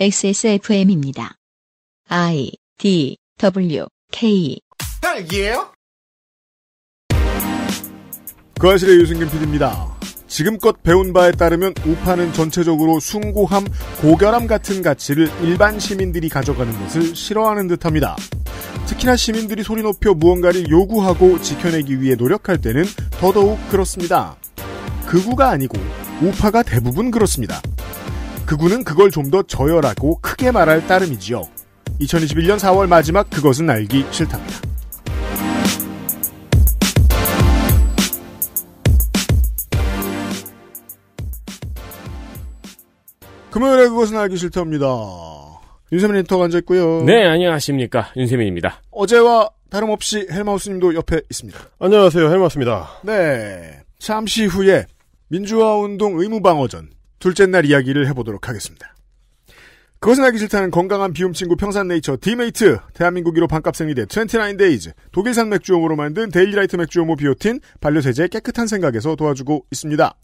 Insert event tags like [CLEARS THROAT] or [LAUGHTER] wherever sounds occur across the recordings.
XSFM입니다. I D W K 딸기예요? 그 아실의 유승균 PD입니다. 지금껏 배운 바에 따르면 우파는 전체적으로 숭고함, 고결함 같은 가치를 일반 시민들이 가져가는 것을 싫어하는 듯합니다. 특히나 시민들이 소리 높여 무언가를 요구하고 지켜내기 위해 노력할 때는 더더욱 그렇습니다. 극우가 아니고 우파가 대부분 그렇습니다. 그구는 그걸 좀 더 저열하고 크게 말할 따름이지요. 2021년 4월 마지막 그것은 알기 싫답니다. 금요일에 그것은 알기 싫답니다. 윤세민 인터가 앉아있고요. 네, 안녕하십니까. 윤세민입니다. 어제와 다름없이 헬마우스님도 옆에 있습니다. 안녕하세요. 헬마우스입니다. 네. 잠시 후에 민주화운동 의무방어전 둘째 날 이야기를 해보도록 하겠습니다. 그것은 알기 싫다는 건강한 비움 친구 평산네이처 디메이트 대한민국 1로 반값생리대 29데이즈 독일산 맥주용으로 만든 데일리라이트 맥주용모 비오틴 반려세제 깨끗한 생각에서 도와주고 있습니다.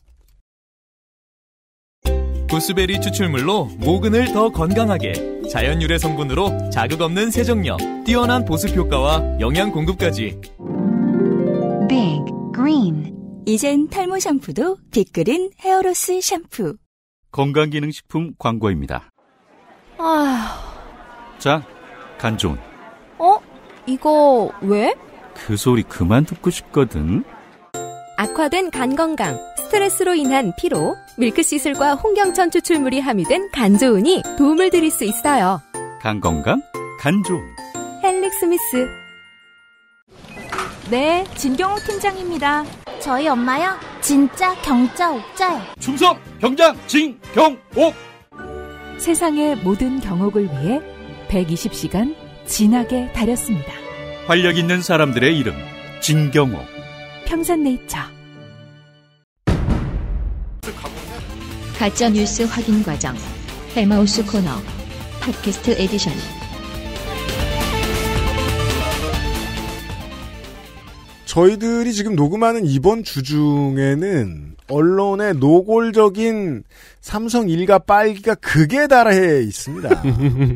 보스베리 추출물로 모근을 더 건강하게 자연 유래 성분으로 자극 없는 세정력 뛰어난 보습 효과와 영양 공급까지 빅 그린 이젠 탈모 샴푸도 빅그린 헤어로스 샴푸 건강기능식품 광고입니다. 아. 자, 간좋 어? 이거 왜? 그 소리 그만 듣고 싶거든. 악화된 간 건강, 스트레스로 인한 피로, 밀크시슬과 홍경천 추출물이 함유된 간 좋은이 도움을 드릴 수 있어요. 간 건강, 간 좋은. 헬릭 스미스. 네, 진경호 팀장입니다. 저희 엄마요? 진짜 경자 옥자요. 충성 경자 진경옥. 세상의 모든 경옥을 위해 120시간 진하게 다렸습니다. 활력 있는 사람들의 이름 진경옥. 평산네이처. 가짜 뉴스 확인 과정. 헬마우스 코너 팟캐스트 에디션. 저희들이 지금 녹음하는 이번 주 중에는 언론의 노골적인 삼성 일가 빨기가 극에 달해 있습니다.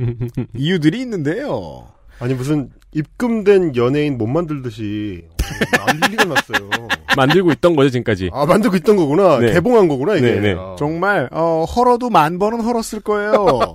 [LAUGHS] 이유들이 있는데요. 아니 무슨 입금된 연예인 못 만들듯이 난리가 났어요. [LAUGHS] 만들고 있던 거죠 지금까지. 아 만들고 있던 거구나. 네. 개봉한 거구나 이게. 네, 네. 아. 정말 어, 헐어도 만 번은 헐었을 거예요.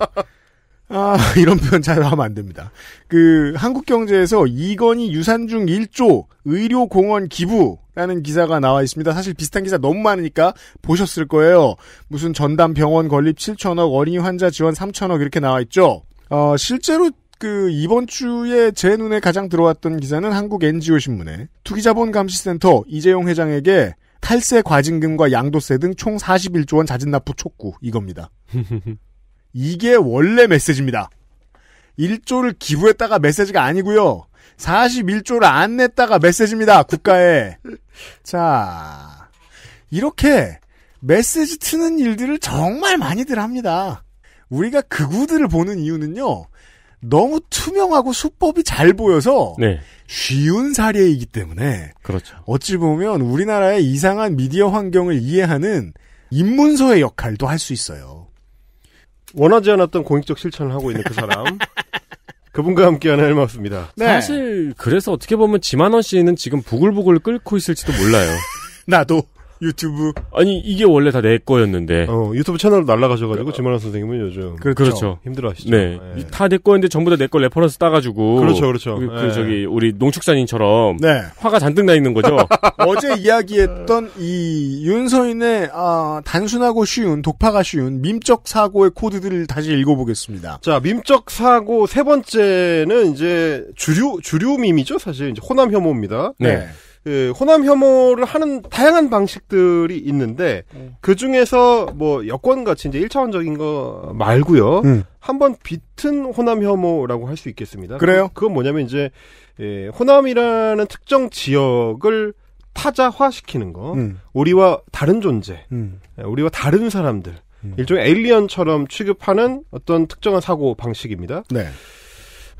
아, [LAUGHS] 이런 표현 잘 하면 안 됩니다. 그, 한국경제에서 이건희 유산중 1조 의료공원 기부라는 기사가 나와 있습니다. 사실 비슷한 기사 너무 많으니까 보셨을 거예요. 무슨 전담 병원 건립 7천억, 어린이 환자 지원 3천억 이렇게 나와 있죠. 어, 실제로 그 이번 주에 제 눈에 가장 들어왔던 기사는 한국 NGO 신문에 투기자본 감시센터 이재용 회장에게 탈세 과징금과 양도세 등 총 41조 원 자진납부 촉구 이겁니다. [LAUGHS] 이게 원래 메시지입니다. 1조를 기부했다가 메시지가 아니고요. 41조를 안 냈다가 메시지입니다. 국가에. 자, 이렇게 메시지 트는 일들을 정말 많이들 합니다. 우리가 그구들을 보는 이유는요. 너무 투명하고 수법이 잘 보여서 네. 쉬운 사례이기 때문에 그렇죠. 어찌 보면 우리나라의 이상한 미디어 환경을 이해하는 입문서의 역할도 할 수 있어요. 원하지 않았던 공익적 실천을 하고 있는 그 사람. [LAUGHS] 그분과 함께하는 헬마우스입니다. 네. 사실 그래서 어떻게 보면 지만원 씨는 지금 부글부글 끓고 있을지도 몰라요. [LAUGHS] 나도. 유튜브. 아니 이게 원래 다 내 거였는데. 어 유튜브 채널로 날라가셔가지고 어, 지만한 선생님은 요즘 그렇죠. 그렇죠. 힘들어하시죠. 네, 네. 예. 다내 거였는데 전부 다 내 거 레퍼런스 따가지고. 그렇죠, 그렇죠. 그, 그 네. 저기 우리 농축산인처럼 네. 화가 잔뜩 나 있는 거죠. [LAUGHS] 어제 이야기했던 이 윤서인의 아, 단순하고 쉬운 독파가 쉬운 밈적 사고의 코드들을 다시 읽어보겠습니다. 자, 밈적 사고 세 번째는 이제 주류 주류 밈이죠, 사실 이제 호남 혐오입니다. 네. 네. 그 호남 혐오를 하는 다양한 방식들이 있는데 네. 그 중에서 뭐 여권 같이 이제 1차원적인 거 말고요. 음. 한번 비튼 호남 혐오라고 할 수 있겠습니다. 그래요? 그건 뭐냐면 이제 예, 호남이라는 특정 지역을 타자화시키는 거, 음. 우리와 다른 존재, 음. 예, 우리와 다른 사람들, 음. 일종의 에일리언처럼 취급하는 어떤 특정한 사고 방식입니다. 네.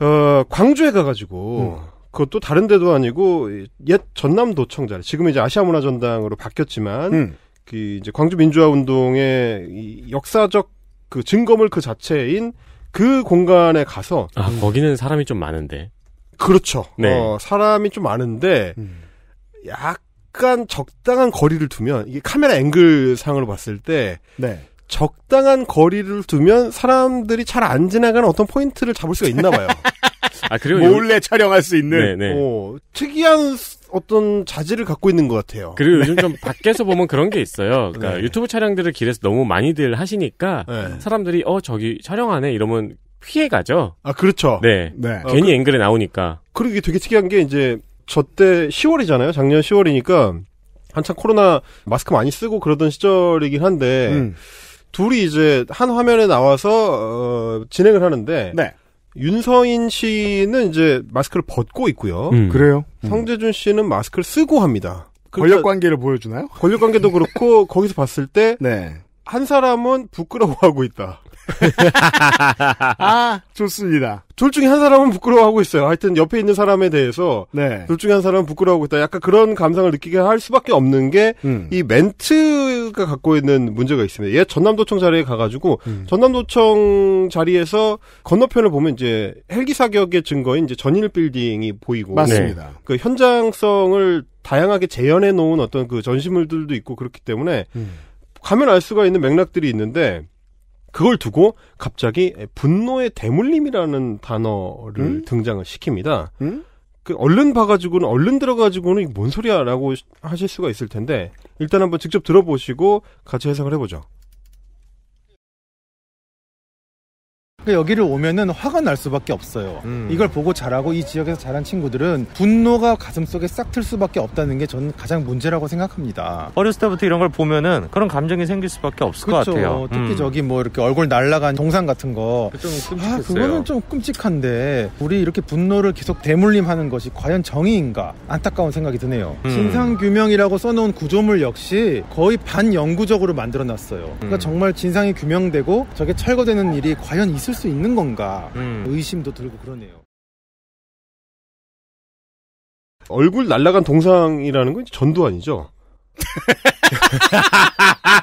어, 광주에 가가지고 음. 그것도 다른 데도 아니고 옛 전남도청 자 지금 이제 아시아문화전당으로 바뀌었지만 음. 그 이제 광주민주화운동의 역사적 그 증거물 그 자체인 그 공간에 가서 아 음. 거기는 사람이 좀 많은데 그렇죠 네. 어, 사람이 좀 많은데 음. 약간 적당한 거리를 두면 이게 카메라 앵글 상으로 봤을 때 네. 적당한 거리를 두면 사람들이 잘 안 지나가는 어떤 포인트를 잡을 수가 있나 봐요. [LAUGHS] 아, 그리고 몰래 요... 촬영할 수 있는 네네. 네. 어, 특이한 어떤 자질을 갖고 있는 것 같아요. 그리고 요즘 좀 밖에서 보면 그런 게 있어요. 그러니까 네. 유튜브 촬영들을 길에서 너무 많이들 하시니까 네. 사람들이 어 저기 촬영하네 이러면 피해가죠. 아 그렇죠. 네, 네. 괜히 어, 그, 앵글에 나오니까. 그리고 이게 되게 특이한 게 이제 저때 10월이잖아요. 작년 10월이니까 한참 코로나 마스크 많이 쓰고 그러던 시절이긴 한데 음. 둘이 이제 한 화면에 나와서 어, 진행을 하는데. 네. 윤서인 씨는 이제 마스크를 벗고 있고요. 음. 그래요. 음. 성재준 씨는 마스크를 쓰고 합니다. 그러니까 권력 관계를 보여주나요? 권력 관계도 그렇고 [LAUGHS] 거기서 봤을 때한 네. 사람은 부끄러워하고 있다. 아, [LAUGHS] 좋습니다. 둘 중에 한 사람은 부끄러워하고 있어요. 하여튼 옆에 있는 사람에 대해서 네. 둘 중에 한 사람은 부끄러워하고 있다. 약간 그런 감상을 느끼게 할 수밖에 없는 게이 음. 멘트가 갖고 있는 문제가 있습니다. 얘 전남도청 자리에 가가지고 음. 전남도청 자리에서 건너편을 보면 이제 헬기 사격의 증거인 이제 전일 빌딩이 보이고 맞습니다. 네. 그 현장성을 다양하게 재현해 놓은 어떤 그 전시물들도 있고 그렇기 때문에 음. 가면 알 수가 있는 맥락들이 있는데 그걸 두고 갑자기 분노의 대물림이라는 단어를 음? 등장을 시킵니다. 음? 그 얼른 봐가지고는 얼른 들어가지고는 뭔 소리야라고 하실 수가 있을 텐데 일단 한번 직접 들어보시고 같이 해석을 해보죠. 그러니까 여기를 오면은 화가 날 수밖에 없어요. 음. 이걸 보고 자라고 이 지역에서 자란 친구들은 분노가 가슴속에 싹 틀 수밖에 없다는 게 저는 가장 문제라고 생각합니다. 어렸을 때부터 이런 걸 보면은 그런 감정이 생길 수밖에 없을 그렇죠. 것 같아요. 특히 음. 저기 뭐 이렇게 얼굴 날라간 동상 같은 거. 아, 그거는 좀 끔찍한데 우리 이렇게 분노를 계속 대물림하는 것이 과연 정의인가 안타까운 생각이 드네요. 음. 진상규명이라고 써놓은 구조물 역시 거의 반영구적으로 만들어놨어요. 그러니까 음. 정말 진상이 규명되고 저게 철거되는 일이 과연 있을 할수 있는 건가 음. 의심도 들고 그러네요. 얼굴 날라간 동상이라는 건 전두환이죠. [LAUGHS]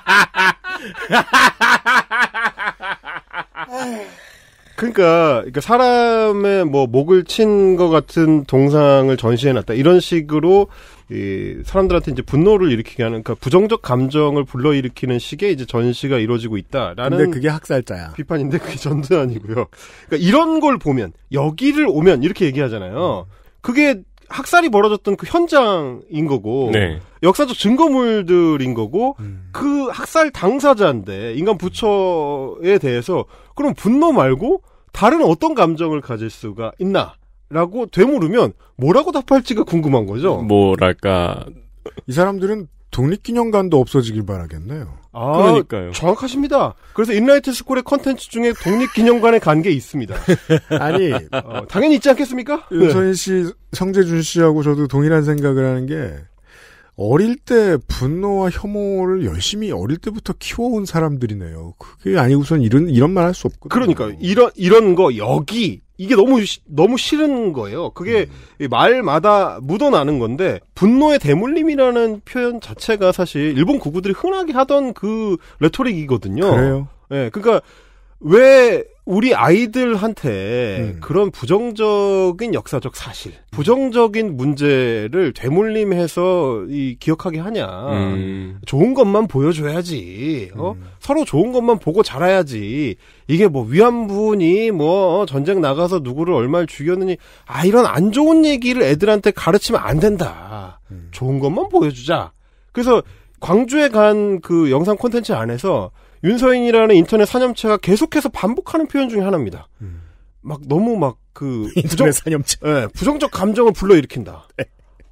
[LAUGHS] 그러니까, 그러니까 사람의 뭐 목을 친 것 같은 동상을 전시해놨다 이런 식으로 이 사람들한테 이제 분노를 일으키게 하는 그러니까 부정적 감정을 불러일으키는 식의 이제 전시가 이루어지고 있다라는 근데 그게 학살자야 비판인데 그게 전두 환이고요 그러니까 이런 걸 보면 여기를 오면 이렇게 얘기하잖아요. 그게 학살이 벌어졌던 그 현장인 거고 네. 역사적 증거물들인 거고 음. 그 학살 당사자인데 인간 부처에 대해서 그럼 분노 말고 다른 어떤 감정을 가질 수가 있나? 라고 되물으면 뭐라고 답할지가 궁금한 거죠. 뭐랄까 이 사람들은 독립기념관도 없어지길 바라겠네요. 아, 그러니까요. 정확하십니다. 그래서 인라이트 스쿨의 컨텐츠 중에 독립기념관에 간 게 있습니다. [LAUGHS] 아니, 어, 당연히 있지 않겠습니까? 네. 윤선인 씨, 성재준 씨하고 저도 동일한 생각을 하는 게 어릴 때 분노와 혐오를 열심히 어릴 때부터 키워온 사람들이네요. 그게 아니고선 이런 이런 말 할 수 없거든요. 그러니까 이런 이런 거 여기 이게 너무 너무 싫은 거예요. 그게 음. 말마다 묻어나는 건데 분노의 대물림이라는 표현 자체가 사실 일본 구구들이 흔하게 하던 그 레토릭이거든요. 그래요. 예, 네, 그러니까 왜 우리 아이들한테 음. 그런 부정적인 역사적 사실, 부정적인 문제를 되물림해서 이 기억하게 하냐. 음. 좋은 것만 보여줘야지. 어? 음. 서로 좋은 것만 보고 자라야지. 이게 뭐 위안부니 뭐 어, 전쟁 나가서 누구를 얼마를 죽였느니 아 이런 안 좋은 얘기를 애들한테 가르치면 안 된다. 음. 좋은 것만 보여주자. 그래서 광주에 간 그 영상 콘텐츠 안에서 윤서인이라는 인터넷 사념체가 계속해서 반복하는 표현 중에 하나입니다. 음. 막 너무 막그 [LAUGHS] 부정, 사념체. 네, 부정적 감정을 불러일으킨다. [LAUGHS] 네.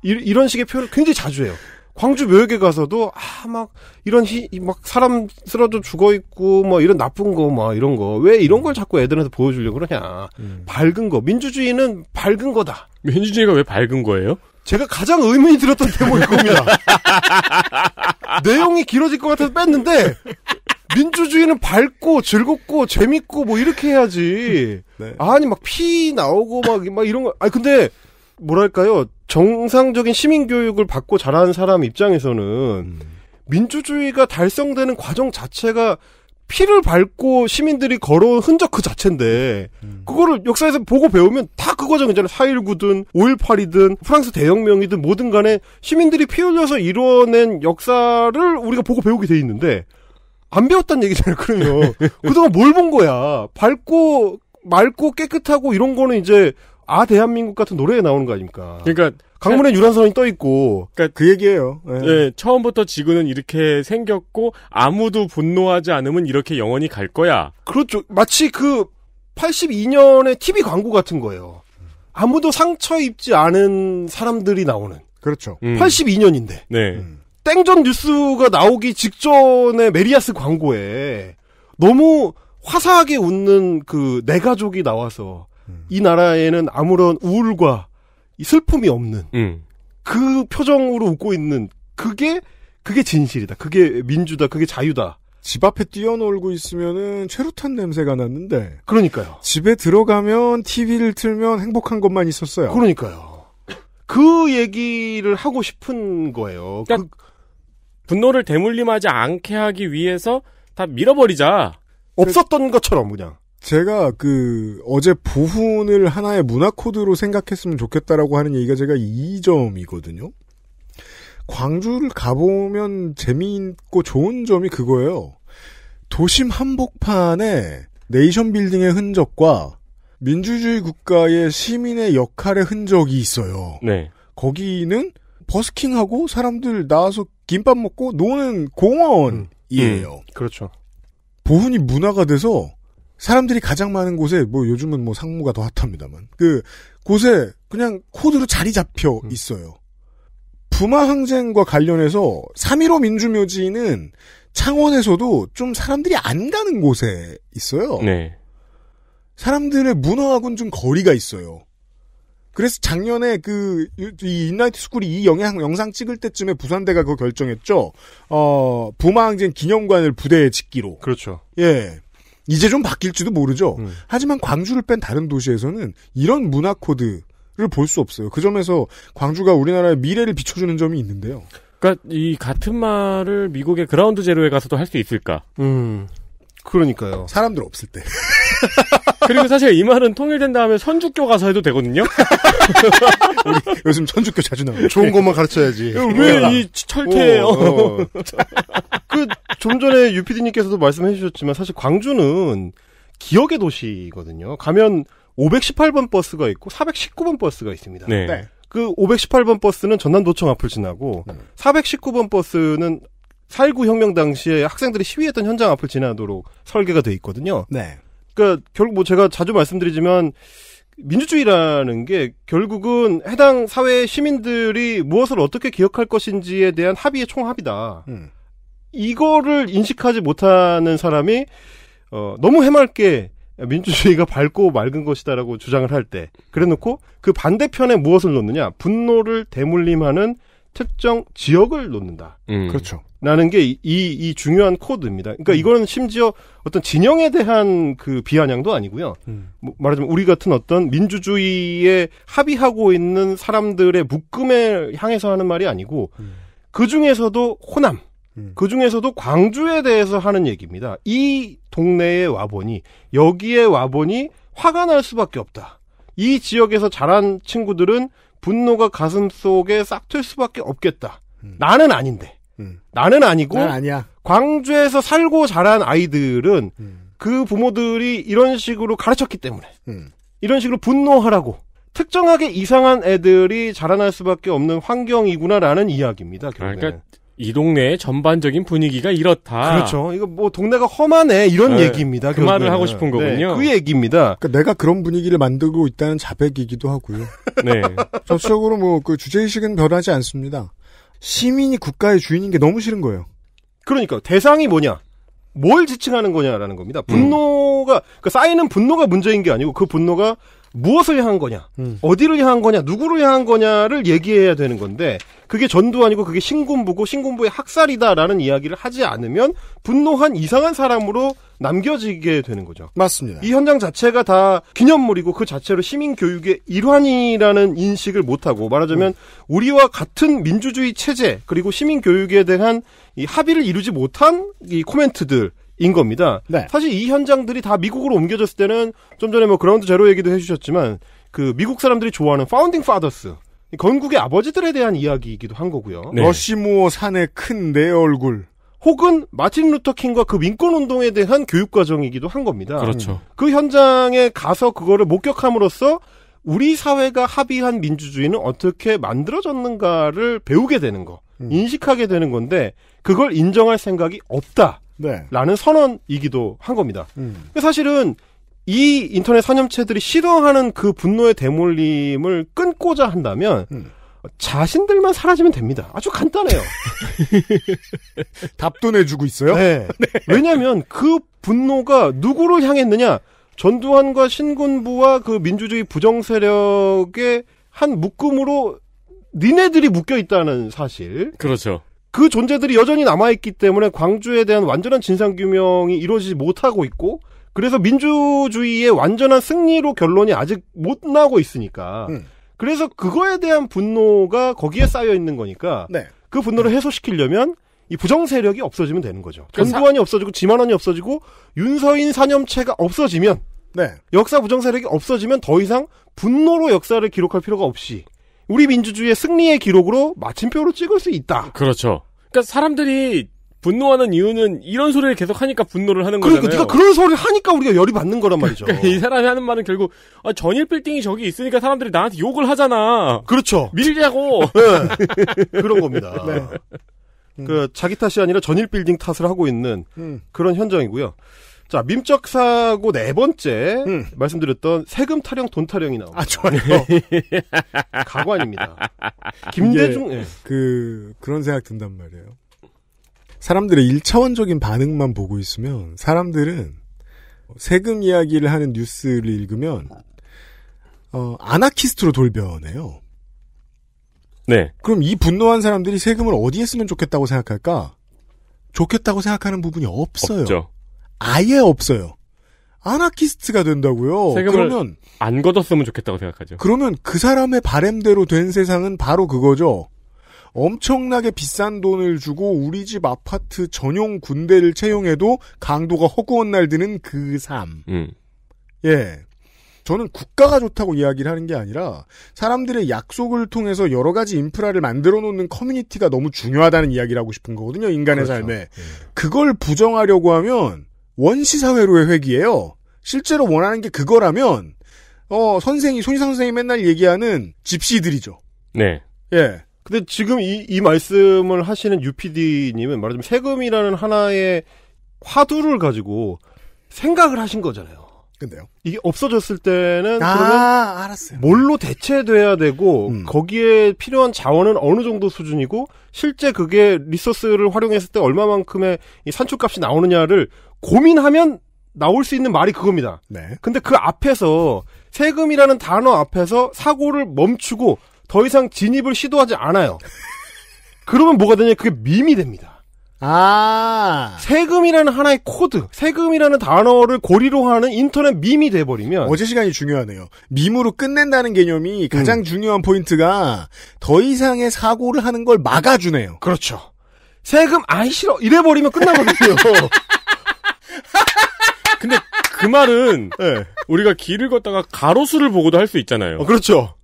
이, 런 식의 표현을 굉장히 자주 해요. 광주 묘역에 가서도 아 막 이런 희, 막 사람 쓰러져 죽어 있고 뭐 이런 나쁜 거막 뭐 이런 거왜 이런 걸 자꾸 애들한테 보여주려고 그러냐 음. 밝은 거 민주주의는 밝은 거다 민주주의가 왜 밝은 거예요? 제가 가장 의문이 들었던 대목일 겁니다. [LAUGHS] 내용이 길어질 것 같아서 뺐는데 민주주의는 밝고 즐겁고 재밌고 뭐 이렇게 해야지. 네. 아니 막 피 나오고 막, 막 이런 거. 아 근데 뭐랄까요 정상적인 시민 교육을 받고 자란 사람 입장에서는 음. 민주주의가 달성되는 과정 자체가 피를 밟고 시민들이 걸어온 흔적 그 자체인데 음. 그거를 역사에서 보고 배우면 다 그거죠. 그냥 4.19든 5.18이든 프랑스 대혁명이든 뭐든 간에 시민들이 피 흘려서 이뤄낸 역사를 우리가 보고 배우게 돼 있는데 안 배웠단 얘기잖아요. 그러면 [LAUGHS] 그동안 뭘 본 거야. 밟고 맑고 깨끗하고 이런 거는 이제 아 대한민국 같은 노래에 나오는 거 아닙니까? 그러니까 강문에 유란선이 떠 있고. 그러니까 그 얘기예요. 예. 예. 처음부터 지구는 이렇게 생겼고 아무도 분노하지 않으면 이렇게 영원히 갈 거야. 그렇죠. 마치 그 82년의 TV 광고 같은 거예요. 아무도 상처 입지 않은 사람들이 나오는. 그렇죠. 음. 82년인데. 네. 음. 땡전 뉴스가 나오기 직전에 메리아스 광고에 너무 화사하게 웃는 그내 네 가족이 나와서 이 나라에는 아무런 우울과 슬픔이 없는 음. 그 표정으로 웃고 있는 그게 그게 진실이다. 그게 민주다. 그게 자유다. 집 앞에 뛰어놀고 있으면은 최루탄 냄새가 났는데. 그러니까요. 집에 들어가면 TV를 틀면 행복한 것만 있었어요. 그러니까요. 그 얘기를 하고 싶은 거예요. 그러니까 그... 분노를 대물림하지 않게 하기 위해서 다 밀어버리자. 없었던 것처럼 그냥. 제가 그 어제 보훈을 하나의 문화 코드로 생각했으면 좋겠다라고 하는 얘기가 제가 이 점이거든요. 광주를 가보면 재미있고 좋은 점이 그거예요. 도심 한복판에 네이션 빌딩의 흔적과 민주주의 국가의 시민의 역할의 흔적이 있어요. 네. 거기는 버스킹하고 사람들 나와서 김밥 먹고 노는 공원이에요. 음, 음. 그렇죠. 보훈이 문화가 돼서 사람들이 가장 많은 곳에 뭐 요즘은 뭐 상무가 더 핫합니다만 그 곳에 그냥 코드로 자리 잡혀 음. 있어요. 부마 항쟁과 관련해서 3.15 민주묘지는 창원에서도 좀 사람들이 안 가는 곳에 있어요. 네. 사람들의 문화하고는 좀 거리가 있어요. 그래서 작년에 그, 이 인라이트 스쿨이 이 영향, 영상 찍을 때쯤에 부산대가 그거 결정했죠. 어, 부마항쟁 기념관을 부대에 짓기로. 그렇죠. 예. 이제 좀 바뀔지도 모르죠. 음. 하지만 광주를 뺀 다른 도시에서는 이런 문화 코드를 볼 수 없어요. 그 점에서 광주가 우리나라의 미래를 비춰주는 점이 있는데요. 그러니까 이 같은 말을 미국의 그라운드 제로에 가서도 할 수 있을까? 음. 그러니까요. 사람들 없을 때. [LAUGHS] 그리고 사실 이 말은 통일된 다음에 선주교 가서 해도 되거든요. [LAUGHS] 요즘 선주교 자주 나와요. 좋은 것만 가르쳐야지. 왜 이 철퇴예요? 어, 어. 어, 어. [LAUGHS] 그좀 전에 유피디님께서도 말씀해 주셨지만 사실 광주는 기억의 도시거든요. 가면 518번 버스가 있고 419번 버스가 있습니다. 네. 네. 그 518번 버스는 전남도청 앞을 지나고 네. 419번 버스는 4.19 혁명 당시에 학생들이 시위했던 현장 앞을 지나도록 설계가 돼 있거든요. 네. 그러니까 결국 뭐 제가 자주 말씀드리지만 민주주의라는 게 결국은 해당 사회 시민들이 무엇을 어떻게 기억할 것인지에 대한 합의의 총합이다. 음. 이거를 인식하지 못하는 사람이 어, 너무 해맑게 민주주의가 밝고 맑은 것이다라고 주장을 할 때, 그래놓고 그 반대편에 무엇을 놓느냐? 분노를 대물림하는 특정 지역을 놓는다. 음. 그렇죠. 라는 게 이, 이 중요한 코드입니다. 그러니까 음. 이거는 심지어 어떤 진영에 대한 그 비아냥도 아니고요. 음. 뭐 말하자면 우리 같은 어떤 민주주의에 합의하고 있는 사람들의 묶음에 향해서 하는 말이 아니고 음. 그 중에서도 호남, 음. 그 중에서도 광주에 대해서 하는 얘기입니다. 이 동네에 와보니 여기에 와보니 화가 날 수밖에 없다. 이 지역에서 자란 친구들은 분노가 가슴 속에 싹틀 수밖에 없겠다. 음. 나는 아닌데. 나는 아니고 난 아니야. 광주에서 살고 자란 아이들은 음. 그 부모들이 이런 식으로 가르쳤기 때문에 음. 이런 식으로 분노하라고 특정하게 이상한 애들이 자라날 수밖에 없는 환경이구나라는 이야기입니다. 아, 결국에는. 그러니까 이 동네의 전반적인 분위기가 이렇다. 그렇죠. 이거 뭐 동네가 험하네 이런 네, 얘기입니다. 그 결국에는. 말을 하고 싶은 네, 거군요. 네, 그 얘기입니다. 그러니까 내가 그런 분위기를 만들고 있다는 자백이기도 하고요. 네. 저쪽으로뭐 그 [LAUGHS] 주제의식은 변하지 않습니다. 시민이 국가의 주인인 게 너무 싫은 거예요. 그러니까 대상이 뭐냐? 뭘 지칭하는 거냐라는 겁니다. 분노가 그러니까 쌓이는 분노가 문제인 게 아니고 그 분노가 무엇을 향한 거냐, 음. 어디를 향한 거냐, 누구를 향한 거냐를 얘기해야 되는 건데 그게 전도 아니고 그게 신군부고 신군부의 학살이다라는 이야기를 하지 않으면 분노한 이상한 사람으로 남겨지게 되는 거죠. 맞습니다. 이 현장 자체가 다 기념물이고 그 자체로 시민 교육의 일환이라는 인식을 못하고 말하자면 우리와 같은 민주주의 체제 그리고 시민 교육에 대한 이 합의를 이루지 못한 이 코멘트들 인 겁니다. 네. 사실 이 현장들이 다 미국으로 옮겨졌을 때는 좀 전에 뭐 그라운드 제로 얘기도 해주셨지만 그 미국 사람들이 좋아하는 파운딩 파더스 건국의 아버지들에 대한 이야기이기도 한 거고요. 네. 러시모어 산의 큰 내 얼굴. 혹은 마틴 루터 킹과 그 민권 운동에 대한 교육 과정이기도 한 겁니다. 그렇죠. 음. 그 현장에 가서 그거를 목격함으로써 우리 사회가 합의한 민주주의는 어떻게 만들어졌는가를 배우게 되는 거, 음. 인식하게 되는 건데 그걸 인정할 생각이 없다. 라는 네. 선언이기도 한 겁니다. 음. 사실은 이 인터넷 사념체들이싫어하는그 분노의 대몰림을 끊고자 한다면 음. 자신들만 사라지면 됩니다. 아주 간단해요. [LAUGHS] 답도 내주고 있어요? 네. [LAUGHS] 네. 왜냐하면 그 분노가 누구를 향했느냐? 전두환과 신군부와 그 민주주의 부정 세력의 한 묶음으로 니네들이 묶여 있다는 사실. 그렇죠. 그 존재들이 여전히 남아있기 때문에 광주에 대한 완전한 진상규명이 이루어지지 못하고 있고 그래서 민주주의의 완전한 승리로 결론이 아직 못 나고 있으니까. 음. 그래서 그거에 대한 분노가 거기에 쌓여 있는 거니까. 네. 그 분노를 음. 해소시키려면 이 부정 세력이 없어지면 되는 거죠. 전두환이 없어지고 지만원이 없어지고 윤서인 사념체가 없어지면 네. 역사 부정 세력이 없어지면 더 이상 분노로 역사를 기록할 필요가 없이 우리 민주주의의 승리의 기록으로 마침표로 찍을 수 있다. 그렇죠. 그러니까 사람들이 분노하는 이유는 이런 소리를 계속 하니까 분노를 하는 그러니까 거잖아요. 그러니까 네가 그런 소리를 하니까 우리가 열이 받는 거란 말이죠. [LAUGHS] 이 사람이 하는 말은 결국 아, 전일 빌딩이 저기 있으니까 사람들이 나한테 욕을 하잖아. 그렇죠. 밀자고. [LAUGHS] 네. 그런 겁니다. [LAUGHS] 네. 음. 그 자기 탓이 아니라 전일 빌딩 탓을 하고 있는 음. 그런 현장이고요. 자, 민적 사고 네 번째 음. 말씀드렸던 세금 타령, 돈 타령이 나옵니다. 아, 좋아요. 가관입니다. 김대중 예. 그 그런 생각 든단 말이에요. 사람들의 1차원적인 반응만 보고 있으면 사람들은 세금 이야기를 하는 뉴스를 읽으면 어, 아나키스트로 돌변해요. 네. 그럼 이 분노한 사람들이 세금을 어디에 쓰면 좋겠다고 생각할까? 좋겠다고 생각하는 부분이 없어요. 없죠. 아예 없어요. 아나키스트가 된다고요. 세금을 그러면 안 걷었으면 좋겠다고 생각하죠. 그러면 그 사람의 바램대로 된 세상은 바로 그거죠. 엄청나게 비싼 돈을 주고 우리 집 아파트 전용 군대를 채용해도 강도가 허구한 날 드는 그 삶. 음. 예. 저는 국가가 좋다고 이야기를 하는 게 아니라 사람들의 약속을 통해서 여러 가지 인프라를 만들어 놓는 커뮤니티가 너무 중요하다는 이야기를 하고 싶은 거거든요. 인간의 그렇죠. 삶에. 예. 그걸 부정하려고 하면 원시사회로의 회기예요. 실제로 원하는 게 그거라면 어 선생이 손희상 선생이 맨날 얘기하는 집시들이죠. 네. 예. 근데 지금 이, 이 말씀을 하시는 UPD님은 말하자면 세금이라는 하나의 화두를 가지고 생각을 하신 거잖아요. 근데요? 이게 없어졌을 때는 아, 그러면 알았어요. 뭘로 대체돼야 되고 음. 거기에 필요한 자원은 어느 정도 수준이고 실제 그게 리소스를 활용했을 때 얼마만큼의 이 산출값이 나오느냐를 고민하면 나올 수 있는 말이 그겁니다. 네. 근데 그 앞에서 세금이라는 단어 앞에서 사고를 멈추고 더 이상 진입을 시도하지 않아요. 그러면 뭐가 되냐? 그게 밈이 됩니다. 아. 세금이라는 하나의 코드, 세금이라는 단어를 고리로 하는 인터넷 밈이 돼버리면. 어제 시간이 중요하네요. 밈으로 끝낸다는 개념이 가장 음. 중요한 포인트가 더 이상의 사고를 하는 걸 막아주네요. 그렇죠. 세금 아이 싫어 이래버리면 끝나버리고요 [LAUGHS] 근데 그 말은 네. 우리가 길을 걷다가 가로수를 보고도 할 수 있잖아요. 어, 그렇죠.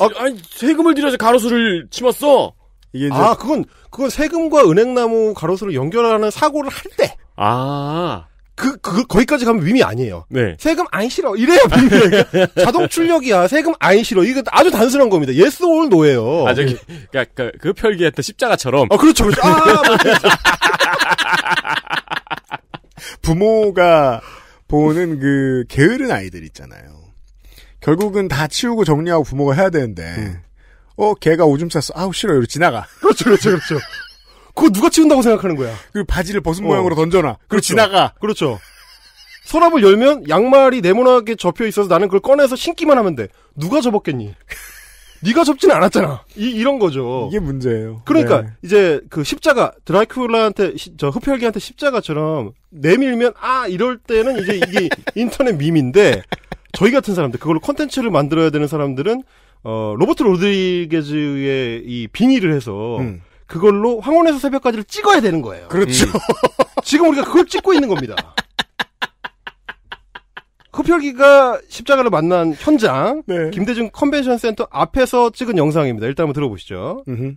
아, 아니 세금을 들여서 가로수를 심었어. 이게 이제 아 그건 그건 세금과 은행나무 가로수를 연결하는 사고를 할 때. 아. 그, 그, 거기까지 가면 위미 아니에요. 네. 세금 안 싫어. 이래요, 위미. 그러니까 자동 출력이야. 세금 안 싫어. 이거 아주 단순한 겁니다. 예스 올 노예요. 아, 저기, 그러니까 그, 그, 그 표기했던 십자가처럼. 아, 그렇죠, 그렇죠. 아, 부모가 보는 그, 게으른 아이들 있잖아요. 결국은 다 치우고 정리하고 부모가 해야 되는데 음. 어 걔가 오줌 쌌어 아우 싫어 이러 지나가 [LAUGHS] 그렇죠 그렇죠 그렇죠 그거 누가 치운다고 생각하는 거야 그 바지를 벗은 어. 모양으로 던져놔 그리고 그렇죠. 지나가 그렇죠 서랍을 열면 양말이 네모나게 접혀 있어서 나는 그걸 꺼내서 신기만 하면 돼 누가 접었겠니 네가 접진 않았잖아. 이, 이런 거죠. 이게 문제예요. 그러니까 네. 이제 그 십자가 드라큘라한테 이저 흡혈귀한테 십자가처럼 내밀면 아 이럴 때는 이제 이게 [LAUGHS] 인터넷 밈인데 저희 같은 사람들, 그걸로 컨텐츠를 만들어야 되는 사람들은 어, 로버트 로드리게즈의 이 빙의를 해서 음. 그걸로 황혼에서 새벽까지를 찍어야 되는 거예요. 그렇죠. 음. 지금 우리가 그걸 찍고 있는 겁니다. [LAUGHS] 흡혈귀가 십자가를 만난 현장, 네. 김대중 컨벤션 센터 앞에서 찍은 영상입니다. 일단 한번 들어보시죠. 음흠.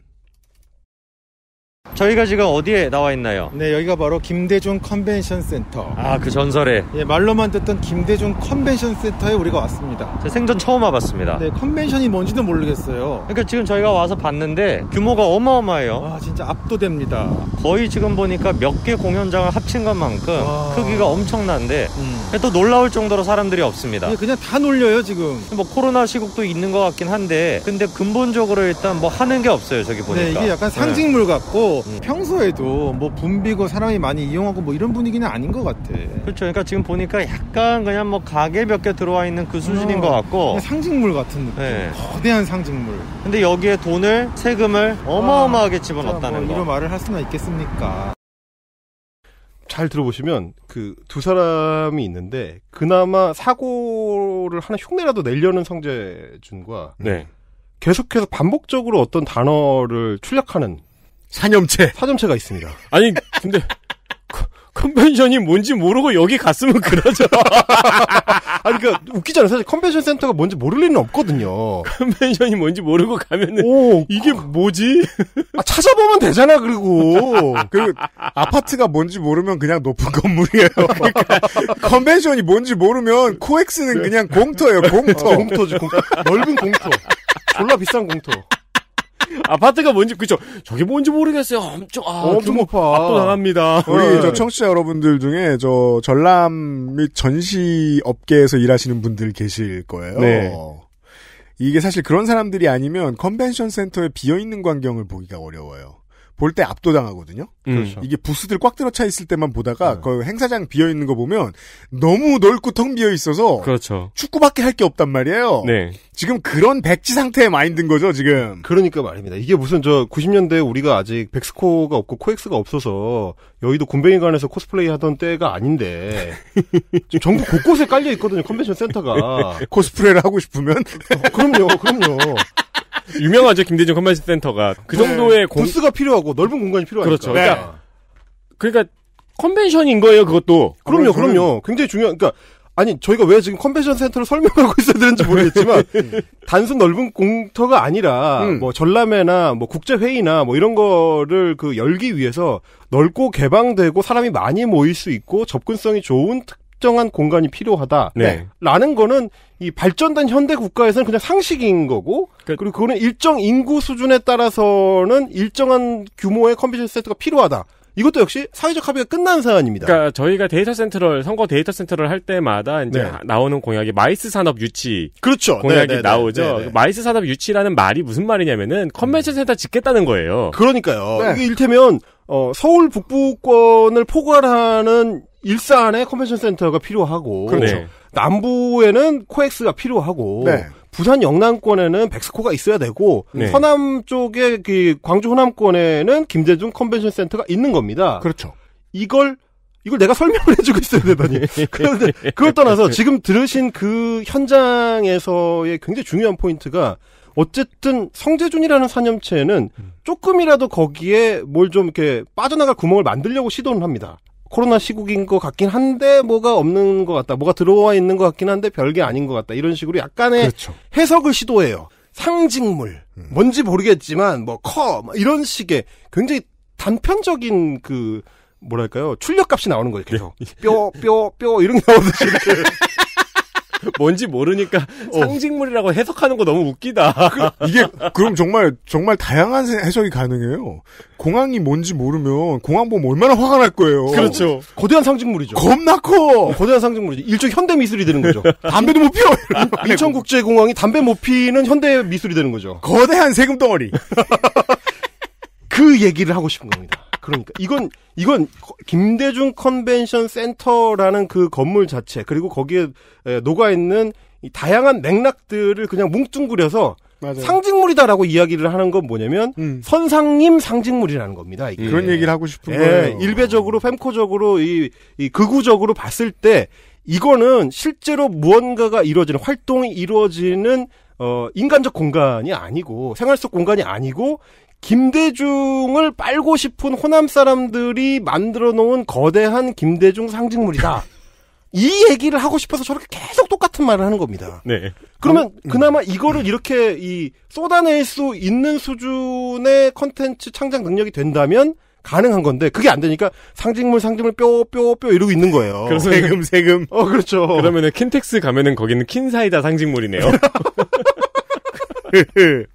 저희가 지금 어디에 나와 있나요? 네, 여기가 바로 김대중 컨벤션 센터. 아, 그 전설에. 예, 말로만 듣던 김대중 컨벤션 센터에 우리가 왔습니다. 제 생전 처음 와봤습니다. 네, 컨벤션이 뭔지도 모르겠어요. 그러니까 지금 저희가 와서 봤는데 규모가 어마어마해요. 아, 진짜 압도됩니다. 거의 지금 보니까 몇 개 공연장을 합친 것만큼 아... 크기가 엄청난데 음. 또 놀라울 정도로 사람들이 없습니다. 예, 그냥 다 놀려요, 지금. 뭐 코로나 시국도 있는 것 같긴 한데 근데 근본적으로 일단 뭐 하는 게 없어요, 저기 보니까. 네, 이게 약간 네. 상징물 같고 음. 평소에도 뭐 붐비고 사람이 많이 이용하고 뭐 이런 분위기는 아닌 것 같아. 그렇죠. 그러니까 지금 보니까 약간 그냥 뭐 가게 몇 개 들어와 있는 그 수준인 어, 것 같고 상징물 같은 느낌. 네. 거대한 상징물. 근데 여기에 돈을 세금을 아, 어마어마하게 집어넣었다는 뭐 거. 이런 말을 할 수나 있겠습니까? 잘 들어보시면 그 두 사람이 있는데 그나마 사고를 하나 흉내라도 내려는 성재준과 네. 계속해서 반복적으로 어떤 단어를 출력하는 사념체. 사념체가 있습니다. 아니, 근데, 그 컨벤션이 뭔지 모르고 여기 갔으면 그러죠. [LAUGHS] 아니, 그니까, 러 웃기잖아요. 사실 컨벤션 센터가 뭔지 모를 리는 없거든요. 컨벤션이 뭔지 모르고 가면은, 오, 이게 그 뭐지? 아, 찾아보면 되잖아, 그리고. [LAUGHS] 그, 아파트가 뭔지 모르면 그냥 높은 건물이에요. [LAUGHS] 그러니까, 컨벤션이 뭔지 모르면, 코엑스는 네. 그냥 공터예요, 공터. 어, 공터지, 공터. 넓은 공터. 졸라 비싼 공터. 아파트가 뭔지 그죠? 저게 뭔지 모르겠어요. 엄청 아, 엄청 높아. 압도당합니다. 우리 네. 저 청취자 여러분들 중에 저 전람 및 전시 업계에서 일하시는 분들 계실 거예요. 네. 이게 사실 그런 사람들이 아니면 컨벤션 센터에 비어 있는 광경을 보기가 어려워요. 볼때 압도당하거든요. 음. 그렇죠. 이게 부스들 꽉 들어차 있을 때만 보다가 네. 그 행사장 비어 있는 거 보면 너무 넓고 텅 비어 있어서 그렇죠. 축구밖에 할 게 없단 말이에요. 네. 지금 그런 백지 상태에 마인드인 거죠, 지금. 그러니까 말입니다. 이게 무슨 저 90년대 우리가 아직 백스코가 없고 코엑스가 없어서 여의도 곰뱅이관에서 코스플레이 하던 때가 아닌데 [LAUGHS] 지금 전국 곳곳에 깔려 있거든요. 컨벤션 센터가. [LAUGHS] 코스프레를 하고 싶으면? 어, 그럼요. 그럼요. 유명하죠 김대중 컨벤션 센터가 그 정도의 네. 공... 부스가 필요하고 넓은 공간이 필요하니까. 그렇죠. 네. 그러니까, 그러니까 컨벤션인 거예요 그것도. 그럼요, 그럼요. 굉장히 중요한. 그러니까 아니 저희가 왜 지금 컨벤션 센터를 설명하고 [LAUGHS] 있어야 되는지 모르겠지만 [LAUGHS] 단순 넓은 공터가 아니라 음. 뭐 전람회나 뭐 국제 회의나 뭐 이런 거를 그 열기 위해서 넓고 개방되고 사람이 많이 모일 수 있고 접근성이 좋은 특 특정한 공간이 필요하다. 네. 라는 거는 이 발전된 현대 국가에서는 그냥 상식인 거고 그, 리고 그거는 일정 인구 수준에 따라서는 일정한 규모의 컴퓨터 세트가 필요하다. 이것도 역시 사회적 합의가 끝난 사안입니다. 그러니까 저희가 데이터 센터를 선거 데이터 센터를 할 때마다 이제 네. 나오는 공약이 마이스 산업 유치 그렇죠. 공약이 네네네. 네, 네, 나오죠. 네네. 네. 그 마이스 산업 유치라는 말이 무슨 말이냐면은 컨벤션 음. 센터 짓겠다는 거예요. 그러니까요. 네. 이게 일테면 어, 서울 북부권을 포괄하는 일산에 컨벤션 센터가 필요하고 그렇죠. 네. 남부에는 코엑스가 필요하고 네. 부산 영남권에는 백스코가 있어야 되고 네. 서남 쪽에 그 광주 호남권에는 김대중 컨벤션 센터가 있는 겁니다. 그렇죠. 이걸 이걸 내가 설명을 [LAUGHS] 해주고 있어야 되다니. 네. 그런데 그걸 떠나서 지금 들으신 그 현장에서의 굉장히 중요한 포인트가 어쨌든 성재준이라는 사념체는 음. 조금이라도 거기에 뭘 좀 이렇게 빠져나갈 구멍을 만들려고 시도는 합니다. 코로나 시국인 것 같긴 한데 뭐가 없는 것 같다. 뭐가 들어와 있는 것 같긴 한데 별게 아닌 것 같다. 이런 식으로 약간의 그렇죠. 해석을 시도해요. 상징물 음. 뭔지 모르겠지만 뭐커 뭐 이런 식의 굉장히 단편적인 그 뭐랄까요 출력값이 나오는 거예요. 계속 뼈뼈뼈 네. 뼈, 뼈 이런 게 나오듯이 [LAUGHS] [LAUGHS] 뭔지 모르니까 어. 상징물이라고 해석하는 거 너무 웃기다. 그, 이게 그럼 정말 정말 다양한 해석이 가능해요. 공항이 뭔지 모르면 공항 보면 얼마나 화가 날 거예요. 그렇죠. 거대한 상징물이죠. 겁나 커. 거대한 상징물이죠. 일종 현대 미술이 되는 거죠. 담배도 못 피워. 인천 [LAUGHS] 국제 공항이 담배 못 피는 현대 미술이 되는 거죠. 거대한 세금 덩어리. [LAUGHS] 그 얘기를 하고 싶은 겁니다. 그러니까 이건 이건 김대중 컨벤션 센터라는 그 건물 자체 그리고 거기에 녹아 있는 다양한 맥락들을 그냥 뭉뚱그려서 맞아요. 상징물이다라고 이야기를 하는 건 뭐냐면 음. 선상님 상징물이라는 겁니다. 이게. 그런 얘기를 하고 싶은 예, 거예요. 일베적으로 펨코적으로 이, 이 극우적으로 봤을 때 이거는 실제로 무언가가 이루어지는 활동이 이루어지는 어 인간적 공간이 아니고 생활 속 공간이 아니고 김대중을 빨고 싶은 호남 사람들이 만들어 놓은 거대한 김대중 상징물이다. [LAUGHS] 이 얘기를 하고 싶어서 저렇게 계속 똑같은 말을 하는 겁니다. 네. 그러면 음, 그나마 이거를 이렇게 이 쏟아낼 수 있는 수준의 컨텐츠 창작 능력이 된다면 가능한 건데 그게 안 되니까 상징물 상징물 뼈뼈뼈 뼈, 이러고 있는 거예요. 그래서 [LAUGHS] 세금 세금. 어 그렇죠. 그러면은 킨텍스 가면은 거기는 킨사이다 상징물이네요. [LAUGHS]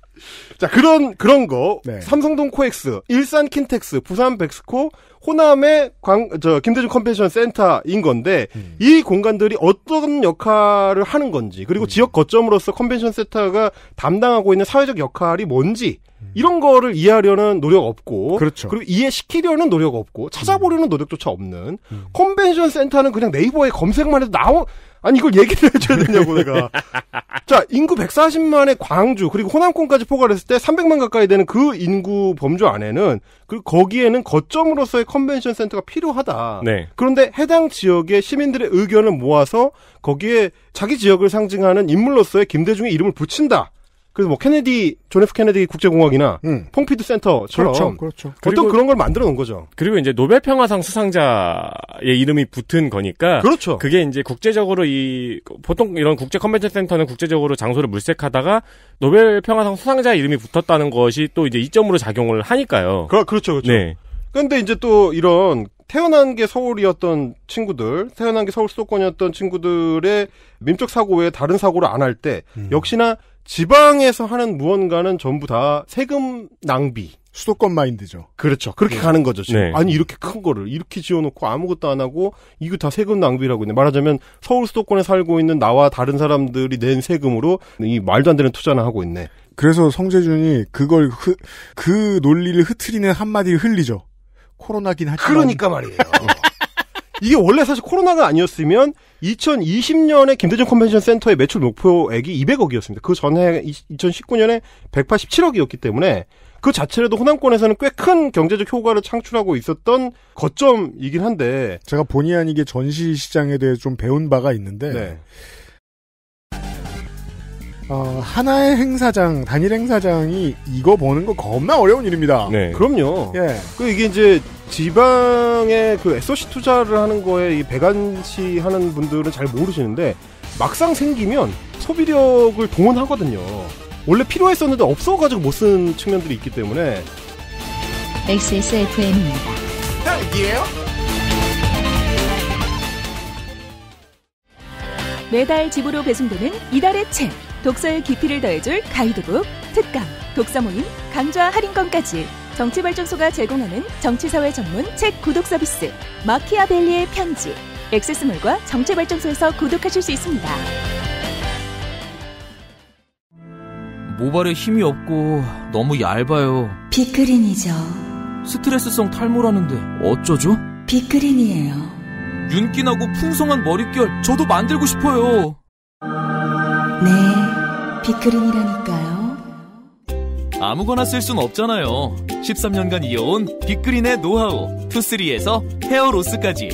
자, 그런, 그런 거. 네. 삼성동 코엑스, 일산 킨텍스, 부산 백스코, 호남의 광, 저, 김대중 컨벤션 센터인 건데, 음. 이 공간들이 어떤 역할을 하는 건지, 그리고 음. 지역 거점으로서 컨벤션 센터가 담당하고 있는 사회적 역할이 뭔지, 음. 이런 거를 이해하려는 노력 없고, 그렇죠. 그리고 이해시키려는 노력 없고, 찾아보려는 음. 노력조차 없는, 음. 컨벤션 센터는 그냥 네이버에 검색만 해도 나오, 아니 이걸 얘기를 해줘야 되냐고 내가. 자 인구 140만의 광주 그리고 호남권까지 포괄했을 때 300만 가까이 되는 그 인구 범주 안에는 그 거기에는 거점으로서의 컨벤션 센터가 필요하다. 네. 그런데 해당 지역의 시민들의 의견을 모아서 거기에 자기 지역을 상징하는 인물로서의 김대중의 이름을 붙인다. 그래서 뭐 케네디 존 F 케네디 국제공항이나 음. 펑피드 센터처럼 그렇죠, 그렇죠. 어떤 그런 걸 만들어 놓은 거죠. 그리고 이제 노벨 평화상 수상자의 이름이 붙은 거니까 그렇죠. 그게 이제 국제적으로 이 보통 이런 국제 컨벤션 센터는 국제적으로 장소를 물색하다가 노벨 평화상 수상자 이름이 붙었다는 것이 또 이제 이점으로 작용을 하니까요. 그 그렇죠, 그렇죠. 네. 근데 이제 또 이런 태어난 게 서울이었던 친구들, 태어난 게 서울 수도권이었던 친구들의 민족 사고 외에 다른 사고를 안 할 때, 음. 역시나 지방에서 하는 무언가는 전부 다 세금 낭비. 수도권 마인드죠. 그렇죠. 그렇게 네. 가는 거죠, 지금. 네. 아니, 이렇게 큰 거를 이렇게 지어놓고 아무것도 안 하고, 이거 다 세금 낭비라고 있네. 말하자면, 서울 수도권에 살고 있는 나와 다른 사람들이 낸 세금으로 이 말도 안 되는 투자나 하고 있네. 그래서 성재준이 그걸, 흐, 그 논리를 흐트리는 한마디를 흘리죠. 코로나긴 하지만. 그러니까 말이에요. [LAUGHS] 이게 원래 사실 코로나가 아니었으면 2020년에 김대중 컨벤션 센터의 매출 목표액이 200억이었습니다. 그 전에 2019년에 187억이었기 때문에 그 자체라도 호남권에서는 꽤 큰 경제적 효과를 창출하고 있었던 거점이긴 한데 제가 본의 아니게 전시 시장에 대해 좀 배운 바가 있는데 네. 어, 하나의 행사장, 단일 행사장이 이거 보는 거 겁나 어려운 일입니다. 네. 그럼요. 예. 그 이게 이제 지방에 그 SOC 투자를 하는 거에 이 배관시 하는 분들은 잘 모르시는데 막상 생기면 소비력을 동원하거든요. 원래 필요했었는데 없어가지고 못 쓰는 측면들이 있기 때문에 XSFM입니다. 딸기예요? 매달 집으로 배송되는 이달의 책 독서의 깊이를 더해줄 가이드북 특강 독서 모임 강좌 할인권까지 정치발전소가 제공하는 정치사회 전문 책 구독 서비스 마키아벨리의 편지 액세스몰과 정치발전소에서 구독하실 수 있습니다. 모발에 힘이 없고 너무 얇아요. 비크린이죠. 스트레스성 탈모라는데 어쩌죠? 비크린이에요. 윤기나고 풍성한 머릿결 저도 만들고 싶어요. 네, 비크린이라니까. 아무거나 쓸 순 없잖아요. 13년간 이어온 빅그린의 노하우 투쓰리에서 헤어로스까지.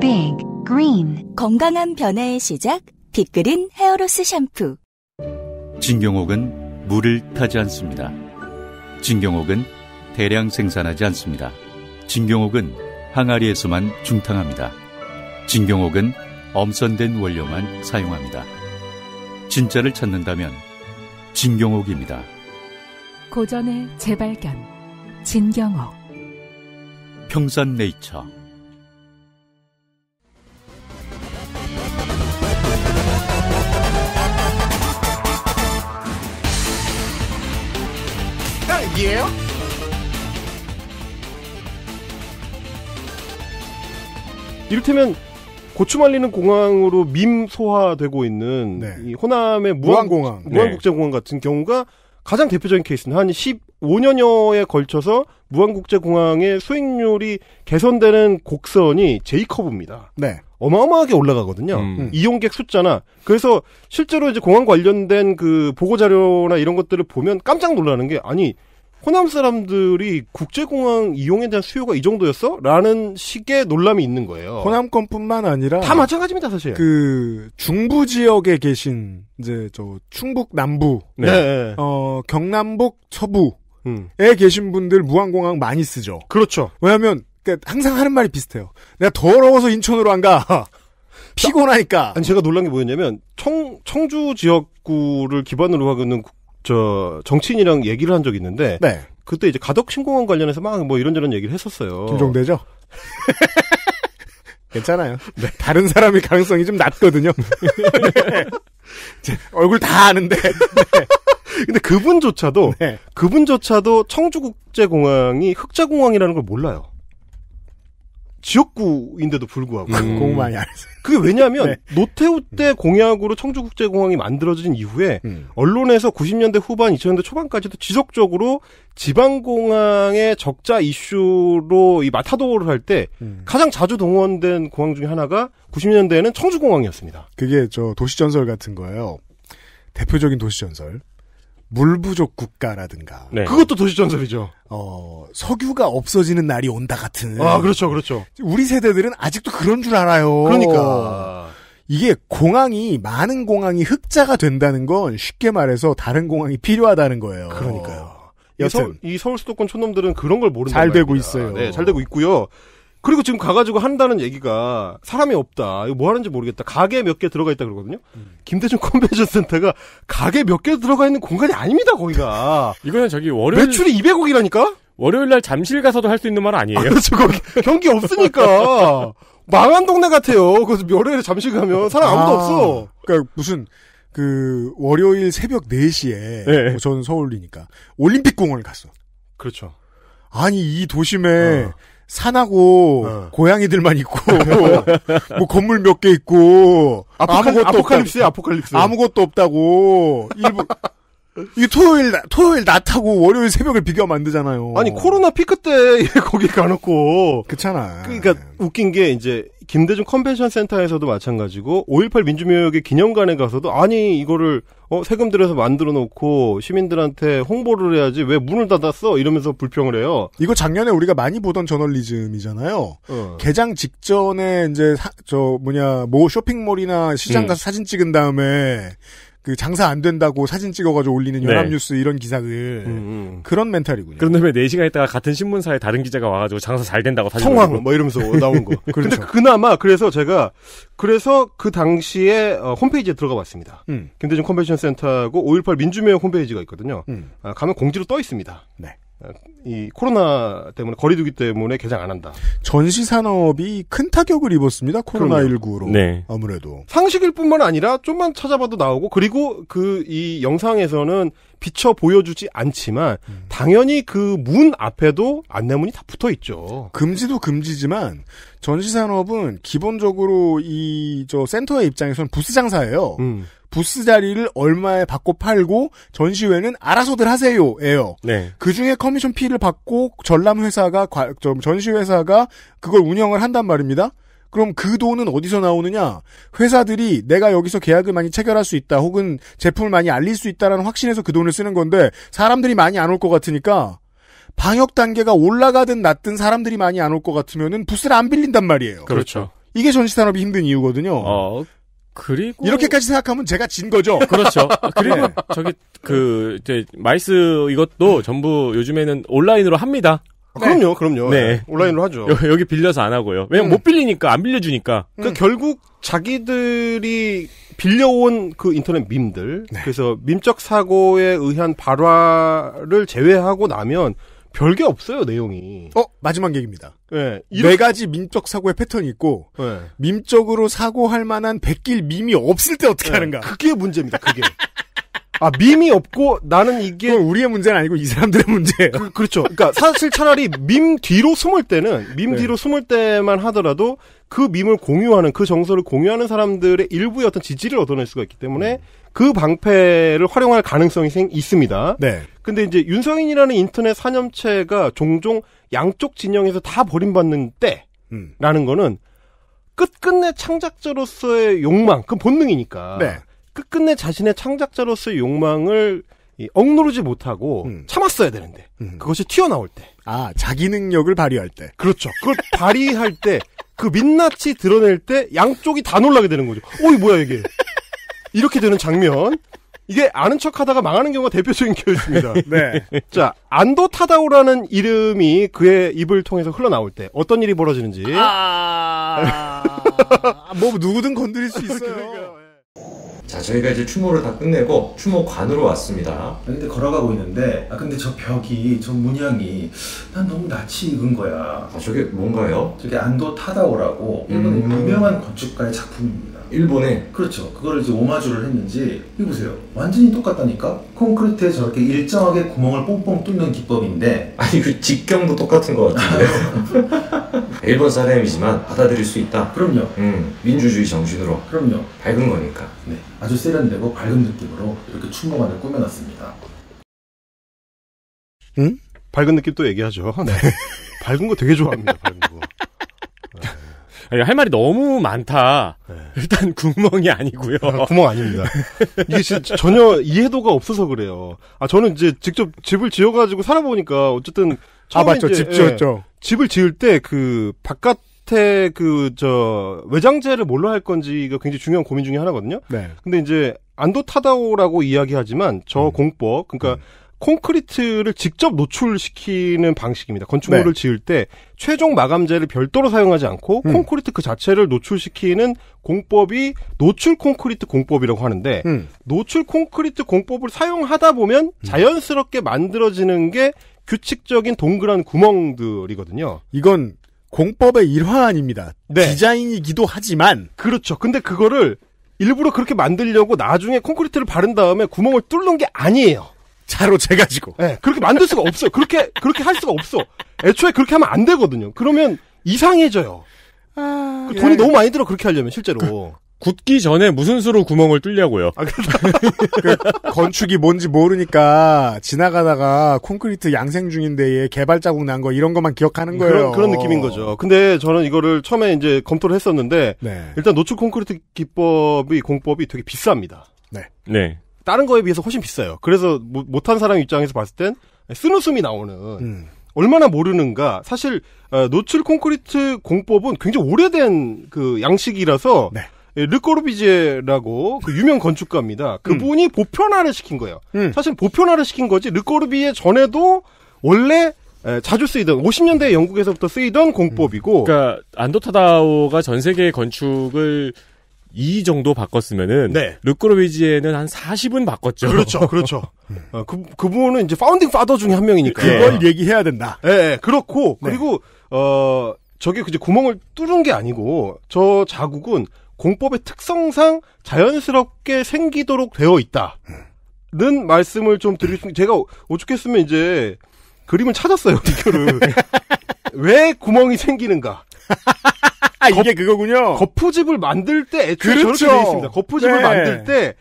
Big Green 건강한 변화의 시작 빅그린 헤어로스 샴푸. 진경옥은 물을 타지 않습니다. 진경옥은 대량 생산하지 않습니다. 진경옥은 항아리에서만 중탕합니다. 진경옥은 엄선된 원료만 사용합니다. 진짜를 찾는다면 진경옥입니다. 고전의 재발견 진경옥 평산네이처 딱이에요? 이를테면 고추말리는 공항으로 밈 소화되고 있는 네. 이 호남의 무한공항무한국제공항 같은 경우가 가장 대표적인 케이스는 한 15년여에 걸쳐서 무한국제공항의 수익률이 개선되는 곡선이 J커브입니다. 네. 어마어마하게 올라가거든요. 음. 음. 이용객 숫자나 그래서 실제로 이제 공항 관련된 그 보고 자료나 이런 것들을 보면 깜짝 놀라는 게 아니 호남 사람들이 국제공항 이용에 대한 수요가 이 정도였어? 라는 식의 논란이 있는 거예요. 호남권뿐만 아니라 다 마찬가지입니다, 사실. 그 중부 지역에 계신 이제 저 충북 남부, 네. 네. 네. 어 경남북 서부에 음. 계신 분들 무항공항 많이 쓰죠. 그렇죠. 왜냐하면 그러니까 항상 하는 말이 비슷해요. 내가 더러워서 인천으로 안 가. [LAUGHS] 피곤하니까. 아니, 제가 놀란 게 뭐였냐면, 청, 청주 지역구를 기반으로 하는 고있 저 정치인이랑 얘기를 한 적이 있는데 네. 그때 이제 가덕 신공항 관련해서 막 뭐 이런저런 얘기를 했었어요. 김종대죠? [LAUGHS] 괜찮아요. 네. 다른 사람이 가능성이 좀 낮거든요. 네. [LAUGHS] 얼굴 다 아는데. 네. 근데 그분조차도 네. 그분조차도 청주국제공항이 흑자공항이라는 걸 몰라요. 지역구인데도 불구하고 음. 공만이 알았어. 그게 왜냐하면 네. 노태우 음. 때 공약으로 청주국제공항이 만들어진 이후에 음. 언론에서 90년대 후반 2000년대 초반까지도 지속적으로 지방공항의 적자 이슈로 이 마타도를 할때 음. 가장 자주 동원된 공항 중에 하나가 90년대에는 청주공항이었습니다. 그게 저 도시전설 같은 거예요. 대표적인 도시전설. 물 부족 국가라든가 네. 그것도 도시 전설이죠. 어 석유가 없어지는 날이 온다 같은. 아 그렇죠, 그렇죠. 우리 세대들은 아직도 그런 줄 알아요. 그러니까 이게 공항이 많은 공항이 흑자가 된다는 건 쉽게 말해서 다른 공항이 필요하다는 거예요. 그러니까요. 여튼 이 서울, 이 서울 수도권 촌놈들은 그런 걸 모른다. 잘 말입니다. 되고 있어요. 네, 잘 되고 있고요. 그리고 지금 가가지고 한다는 얘기가 사람이 없다. 이거 뭐 하는지 모르겠다. 가게 몇 개 들어가 있다 그러거든요. 음. 김대중 컨벤션 센터가 가게 몇 개 들어가 있는 공간이 아닙니다. 거기가. [LAUGHS] 이거는 저기 월요일 매출이 200억이라니까. 월요일 날 잠실 가서도 할 수 있는 말 아니에요. 아, 그렇죠. 거기 경기 없으니까 [LAUGHS] 망한 동네 같아요. 그래서 월요일에 잠실 가면 사람 아, 아무도 아, 없어. 그러니까 무슨 그 월요일 새벽 4시에 네. 네. 뭐 저는 서울이니까 올림픽 공원을 갔어. 그렇죠. 아니 이 도심에 어. 산하고 어. 고양이들만 있고 [LAUGHS] 네. 뭐 건물 몇 개 있고 아포칼, 아무것도 아포칼립스야 아포칼립스 아무것도 없다고 일부 이 토요일 토요일 낮하고 월요일 새벽을 비교만드잖아요 아니 코로나 피크 때 [LAUGHS] 거기 가놓고 그렇잖아. 그러니까 웃긴 게 이제 김대중 컨벤션 센터에서도 마찬가지고 5.18 민주묘역의 기념관에 가서도 아니 이거를 어, 세금 들여서 만들어 놓고 시민들한테 홍보를 해야지 왜 문을 닫았어? 이러면서 불평을 해요. 이거 작년에 우리가 많이 보던 저널리즘이잖아요. 어. 개장 직전에 이제 사, 저 뭐냐 뭐 쇼핑몰이나 시장 음. 가서 음. 사진 찍은 다음에 그 장사 안 된다고 사진 찍어가지고 올리는 연합뉴스 네. 이런 기사들 음음. 음. 그런 멘탈이군요. 그런 다음에 4 시간 있다가 같은 신문사에 다른 기자가 와가지고 장사 잘 된다고 사진 성황 뭐 이러면서 나온 거. [LAUGHS] 그렇 근데 그나마 그래서 제가 그래서 그 당시에 어, 홈페이지에 들어가봤습니다. 음. 김대중 컨벤션 센터하고 5.18 민주매역 홈페이지가 있거든요. 음. 아, 가면 공지로 떠 있습니다. 네. 이 코로나 때문에 거리두기 때문에 개장 안 한다. 전시 산업이 큰 타격을 입었습니다. 코로나 19로 네. 아무래도 상식일 뿐만 아니라 좀만 찾아봐도 나오고 그리고 그 이 영상에서는 비춰 보여주지 않지만 음. 당연히 그 문 앞에도 안내문이 다 붙어 있죠. 금지도 금지지만 전시 산업은 기본적으로 이 저 센터의 입장에서는 부스 장사예요. 음. 부스 자리를 얼마에 받고 팔고 전시회는 알아서들 하세요예요. 네. 그 중에 커미션 피를 받고 전람 회사가 전시 회사가 그걸 운영을 한단 말입니다. 그럼 그 돈은 어디서 나오느냐? 회사들이 내가 여기서 계약을 많이 체결할 수 있다, 혹은 제품을 많이 알릴 수 있다라는 확신에서 그 돈을 쓰는 건데 사람들이 많이 안 올 것 같으니까 방역 단계가 올라가든 낮든 사람들이 많이 안 올 것 같으면은 부스를 안 빌린단 말이에요. 그렇죠. 이게 전시 산업이 힘든 이유거든요. 어, 그리고 이렇게까지 생각하면 제가 진 거죠. [LAUGHS] 그렇죠. 그리고 네. 저기 그 이제 마이스 이것도 전부 요즘에는 온라인으로 합니다. 아, 그럼요, 네. 그럼요. 네. 네. 온라인으로 하죠. 여, 기 빌려서 안 하고요. 왜냐면 음. 못 빌리니까, 안 빌려주니까. 그 음. 결국 자기들이 빌려온 그 인터넷 밈들. 네. 그래서 밈적 사고에 의한 발화를 제외하고 나면 별게 없어요 내용이. 어 마지막 얘기입니다. 네, 네 가지 민적 사고의 패턴이 있고 네. 민적으로 사고할 만한 백길 밈이 없을 때 어떻게 네. 하는가. 그게 문제입니다. 그게. 아 밈이 없고 나는 이게 우리의 문제는 아니고 이 사람들의 문제예요. 그, 렇죠 그러니까 사실 차라리 밈 뒤로 숨을 때는 밈 네. 뒤로 숨을 때만 하더라도 그 밈을 공유하는 그 정서를 공유하는 사람들의 일부의 어떤 지지를 얻어낼 수가 있기 때문에 음. 그 방패를 활용할 가능성이 생, 있습니다. 네. 근데 이제 윤성인이라는 인터넷 사념체가 종종 양쪽 진영에서 다 버림받는 때라는 음. 거는 끝끝내 창작자로서의 욕망, 그 본능이니까. 네. 끝끝내 자신의 창작자로서의 욕망을 억누르지 못하고 음. 참았어야 되는데 음. 그것이 튀어나올 때. 아 자기 능력을 발휘할 때. 그렇죠. 그걸 발휘할 때 그 민낯이 드러낼 때 양쪽이 다 놀라게 되는 거죠. 어이 뭐야 이게. 이렇게 되는 장면. 이게 아는 척 하다가 망하는 경우가 대표적인 케이스입니다. [LAUGHS] 네. 자, 안도 타다오라는 이름이 그의 입을 통해서 흘러나올 때 어떤 일이 벌어지는지. 아. 아 뭐 누구든 건드릴 수 있어요. 자, 저희가 이제 추모를 다 끝내고 추모관으로 왔습니다. 근데 걸어가고 있는데, 아, 근데 저 벽이, 저 문양이 난 너무 낯이 익은 거야. 아, 저게 뭔가요? 저게 안도 타다오라고 일본 음. 유명한 건축가의 작품입니다. 일본에 그렇죠. 그거를 이제 오마주를 했는지 이 보세요. 완전히 똑같다니까. 콘크리트에 저렇게 일정하게 구멍을 뽕뽕 뚫는 기법인데 아니 그 직경도 똑같은 것 같은데. [LAUGHS] 일본 사람이지만 받아들일 수 있다. 그럼요. 음, 민주주의 정신으로. 그럼요. 밝은 거니까. 네. 아주 세련되고 밝은 느낌으로 이렇게 충무관을 꾸며놨습니다. 응? 밝은 느낌 또 얘기하죠. 네. [LAUGHS] 밝은 거 되게 좋아합니다. [LAUGHS] 밝은 거. 네. 할 말이 너무 많다. 네. 일단 [LAUGHS] 구멍이 아니고요. 아, 구멍 아닙니다. 이게 진짜 전혀 이해도가 없어서 그래요. 아 저는 이제 직접 집을 지어가지고 살아보니까 어쨌든 아 맞죠 이제, 집 예, 지었죠. 예, 집을 지을 때 그 바깥 에그 저 외장재를 뭘로 할 건지가 굉장히 중요한 고민 중에 하나거든요. 네. 근데 이제 안도타다오라고 이야기하지만 저 음. 공법 그러니까 음. 콘크리트를 직접 노출시키는 방식입니다. 건축물을 네. 지을 때 최종 마감재를 별도로 사용하지 않고 음. 콘크리트 그 자체를 노출시키는 공법이 노출 콘크리트 공법이라고 하는데 음. 노출 콘크리트 공법을 사용하다 보면 음. 자연스럽게 만들어지는 게 규칙적인 동그란 구멍들이거든요. 이건 공법의 일환입니다. 네. 디자인이기도 하지만 그렇죠. 근데 그거를 일부러 그렇게 만들려고 나중에 콘크리트를 바른 다음에 구멍을 뚫는 게 아니에요. 차로 재가지고. 네, 그렇게 만들 수가 없어요. 그렇게, 그렇게 할 수가 없어. 애초에 그렇게 하면 안 되거든요. 그러면 이상해져요. 아, 그 돈이 예. 너무 많이 들어, 그렇게 하려면, 실제로. 그, 굳기 전에 무슨 수로 구멍을 뚫려고요. 아, [LAUGHS] 그, 건축이 뭔지 모르니까 지나가다가 콘크리트 양생 중인데 개발 자국 난 거 이런 것만 기억하는 거예요. 그런, 그런 느낌인 거죠. 근데 저는 이거를 처음에 이제 검토를 했었는데 네. 일단 노출 콘크리트 기법이 공법이 되게 비쌉니다. 네. 네. 다른 거에 비해서 훨씬 비싸요. 그래서 못한 사람 입장에서 봤을 땐쓰웃숨이 나오는 음. 얼마나 모르는가. 사실 어, 노출 콘크리트 공법은 굉장히 오래된 그 양식이라서 네. 예, 르꼬르비제라고 그 유명 건축가입니다. 음. 그분이 음. 보편화를 시킨 거예요. 음. 사실 보편화를 시킨 거지 르꼬르비에 전에도 원래 자주 쓰이던 50년대 영국에서부터 쓰이던 공법이고 그러니까 안도타다오가 전 세계의 건축을 2 정도 바꿨으면은 네. 르꾸로비지에는 한 40은 바꿨죠. 그렇죠, 그렇죠. [LAUGHS] 음. 어, 그 그분은 이제 파운딩 파더 중에 한 명이니까 네. 그걸 예. 얘기해야 된다. 예, 예 그렇고 네. 그리고 어 저게 이제 구멍을 뚫은 게 아니고 저 자국은 공법의 특성상 자연스럽게 생기도록 되어 있다. 는 말씀을 좀 드리고 싶은 제가 오죽했으면 이제 그림을 찾았어요, 이거를. [LAUGHS] 왜 구멍이 생기는가? 아, 이게 그거군요. 거푸집을 만들 때 애초에 그렇죠. 저렇게 돼 있습니다. 거푸집을 네. 만들 때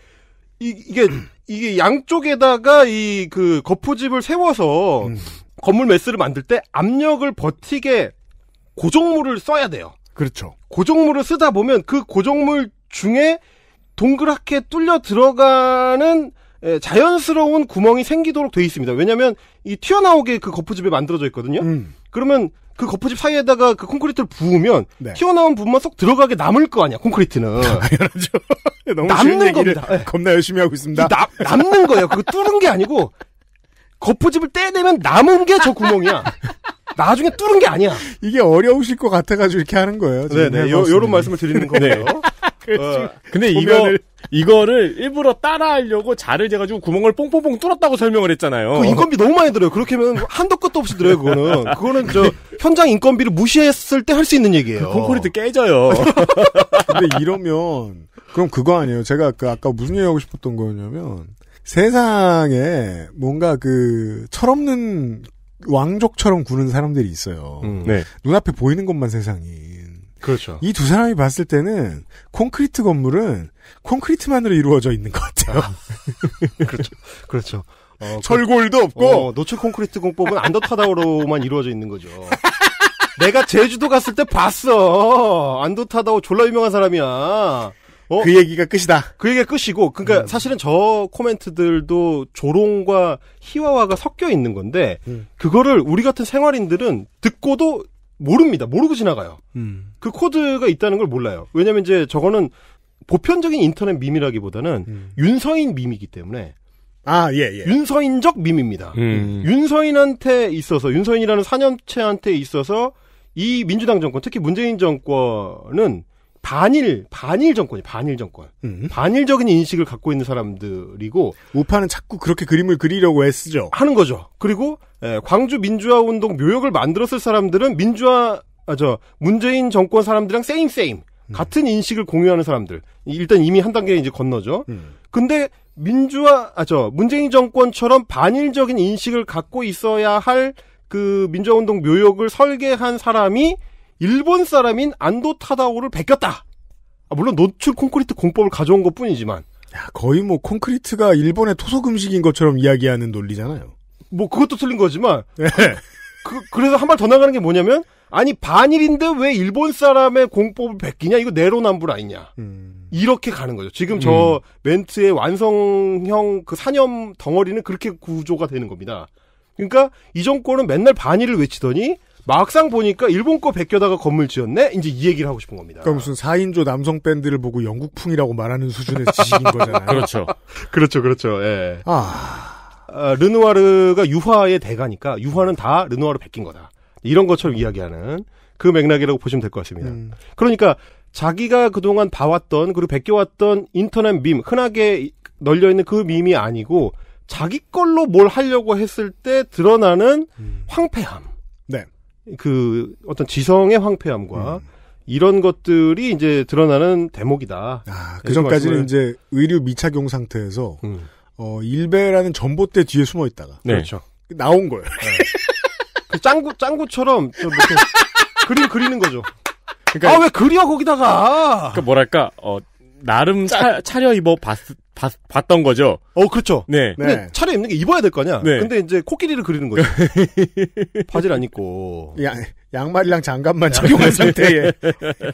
이, 이게 이게 양쪽에다가 이 그 거푸집을 세워서 음. 건물 매스를 만들 때 압력을 버티게 고정물을 써야 돼요. 그렇죠. 고정물을 쓰다 보면 그 고정물 중에 동그랗게 뚫려 들어가는 자연스러운 구멍이 생기도록 돼 있습니다. 왜냐하면 이 튀어나오게 그 거푸집이 만들어져 있거든요. 음. 그러면 그 거푸집 사이에다가 그 콘크리트를 부으면 네. 튀어나온 부분만 쏙 들어가게 남을 거 아니야 콘크리트는 [LAUGHS] 당연하죠 [LAUGHS] 너무 남는 겁니다 네. 겁나 열심히 하고 있습니다 나, 남는 거예요 그거 뚫은 게 아니고 거푸집을 떼내면 남은 게 저 구멍이야 나중에 뚫은 게 아니야 이게 어려우실 것 같아가지고 이렇게 하는 거예요 네네 네. 요, 요런 말씀을 드리는 거예요 네. [LAUGHS] 그 어. 근데 이거 이거를 일부러 따라하려고 자를 재가지고 구멍을 뽕뽕뽕 뚫었다고 설명을 했잖아요. 그 인건비 너무 많이 들어요. 그렇게면 한도 끝도 없이 들어요. 그거는 그거는 저 현장 인건비를 무시했을 때 할 수 있는 얘기예요. 그 콘크리트 깨져요. [LAUGHS] 근데 이러면 그럼 그거 아니에요. 제가 그 아까 무슨 얘기하고 싶었던 거냐면 세상에 뭔가 그 철없는 왕족처럼 구는 사람들이 있어요. 음. 네. 눈앞에 보이는 것만 세상이. 그렇죠. 이 두 사람이 봤을 때는 콘크리트 건물은 콘크리트만으로 이루어져 있는 것 같아요. [LAUGHS] 그렇죠. 그렇죠. 어, 그 철골도 그, 없고 어, 노출 콘크리트 공법은 안도타다오로만 이루어져 있는 거죠. [LAUGHS] 내가 제주도 갔을 때 봤어. 안도타다오 졸라 유명한 사람이야. 어? 그 얘기가 끝이다. 그 얘기가 끝이고, 그러니까 음. 사실은 저 코멘트들도 조롱과 희화화가 섞여 있는 건데, 음. 그거를 우리 같은 생활인들은 듣고도 모릅니다. 모르고 지나가요. 음. 그 코드가 있다는 걸 몰라요. 왜냐면 이제 저거는 보편적인 인터넷 밈이라기보다는 음. 윤서인 밈이기 때문에 아, 예, 예. 윤서인적 밈입니다. 음. 음. 윤서인한테 있어서, 윤서인이라는 사념체한테 있어서, 이 민주당 정권, 특히 문재인 정권은 반일 반일 정권이 반일 정권 음. 반일적인 인식을 갖고 있는 사람들이고 우파는 자꾸 그렇게 그림을 그리려고 애쓰죠 하는 거죠 그리고 에, 예, 광주 민주화 운동 묘역을 만들었을 사람들은 민주화 아, 저 문재인 정권 사람들이랑 세임 세임 음. 같은 인식을 공유하는 사람들 일단 이미 한 단계 이제 건너죠 음. 근데 민주화 아저 문재인 정권처럼 반일적인 인식을 갖고 있어야 할 그 민주화 운동 묘역을 설계한 사람이 일본 사람인 안도 타다오를 베꼈다. 아, 물론 노출 콘크리트 공법을 가져온 것 뿐이지만. 야, 거의 뭐 콘크리트가 일본의 토속 음식인 것처럼 이야기하는 논리잖아요. 뭐 그것도 틀린 거지만. 네. [LAUGHS] 그, 그래서 한 발 더 나가는 게 뭐냐면 아니 반일인데 왜 일본 사람의 공법을 베끼냐 이거 내로남불 아니냐 음. 이렇게 가는 거죠 지금 음. 저 음. 멘트의 완성형 그 사념 덩어리는 그렇게 구조가 되는 겁니다 그러니까 이 정권은 맨날 반일을 외치더니 막상 보니까 일본 거 베껴다가 건물 지었네? 이제 이 얘기를 하고 싶은 겁니다. 그러니까 무슨 4인조 남성 밴드를 보고 영국풍이라고 말하는 수준의 지식인 거잖아요. [LAUGHS] 그렇죠. 그렇죠, 그렇죠, 예. 아. 아. 르누아르가 유화의 대가니까 유화는 다 르누아르 베낀 거다. 이런 것처럼 이야기하는 그 맥락이라고 보시면 될 것 같습니다. 음. 그러니까 자기가 그동안 봐왔던 그리고 베껴왔던 인터넷 밈, 흔하게 널려있는 그 밈이 아니고 자기 걸로 뭘 하려고 했을 때 드러나는 음. 황폐함. 그 어떤 지성의 황폐함과 음. 이런 것들이 이제 드러나는 대목이다. 아, 그 전까지는 이제 의류 미착용 상태에서 음. 어, 일베라는 전봇대 뒤에 숨어 있다가 네. 그렇죠. 나온 거예요. 네. 그 짱구 짱구처럼 그림 그리는 거죠. 그러니까 아왜 그려 거기다가? 그러니까 뭐랄까 어 나름 차, 차려 입어 봤 봤, 봤던 거죠. 어, 그렇죠. 네. 네. 차려 입는 게 입어야 될 거냐? 네. 근데 이제 코끼리를 그리는 거죠. [LAUGHS] 바지를 안 입고. 야, 양말이랑 장갑만 착용한 [LAUGHS] 상태에.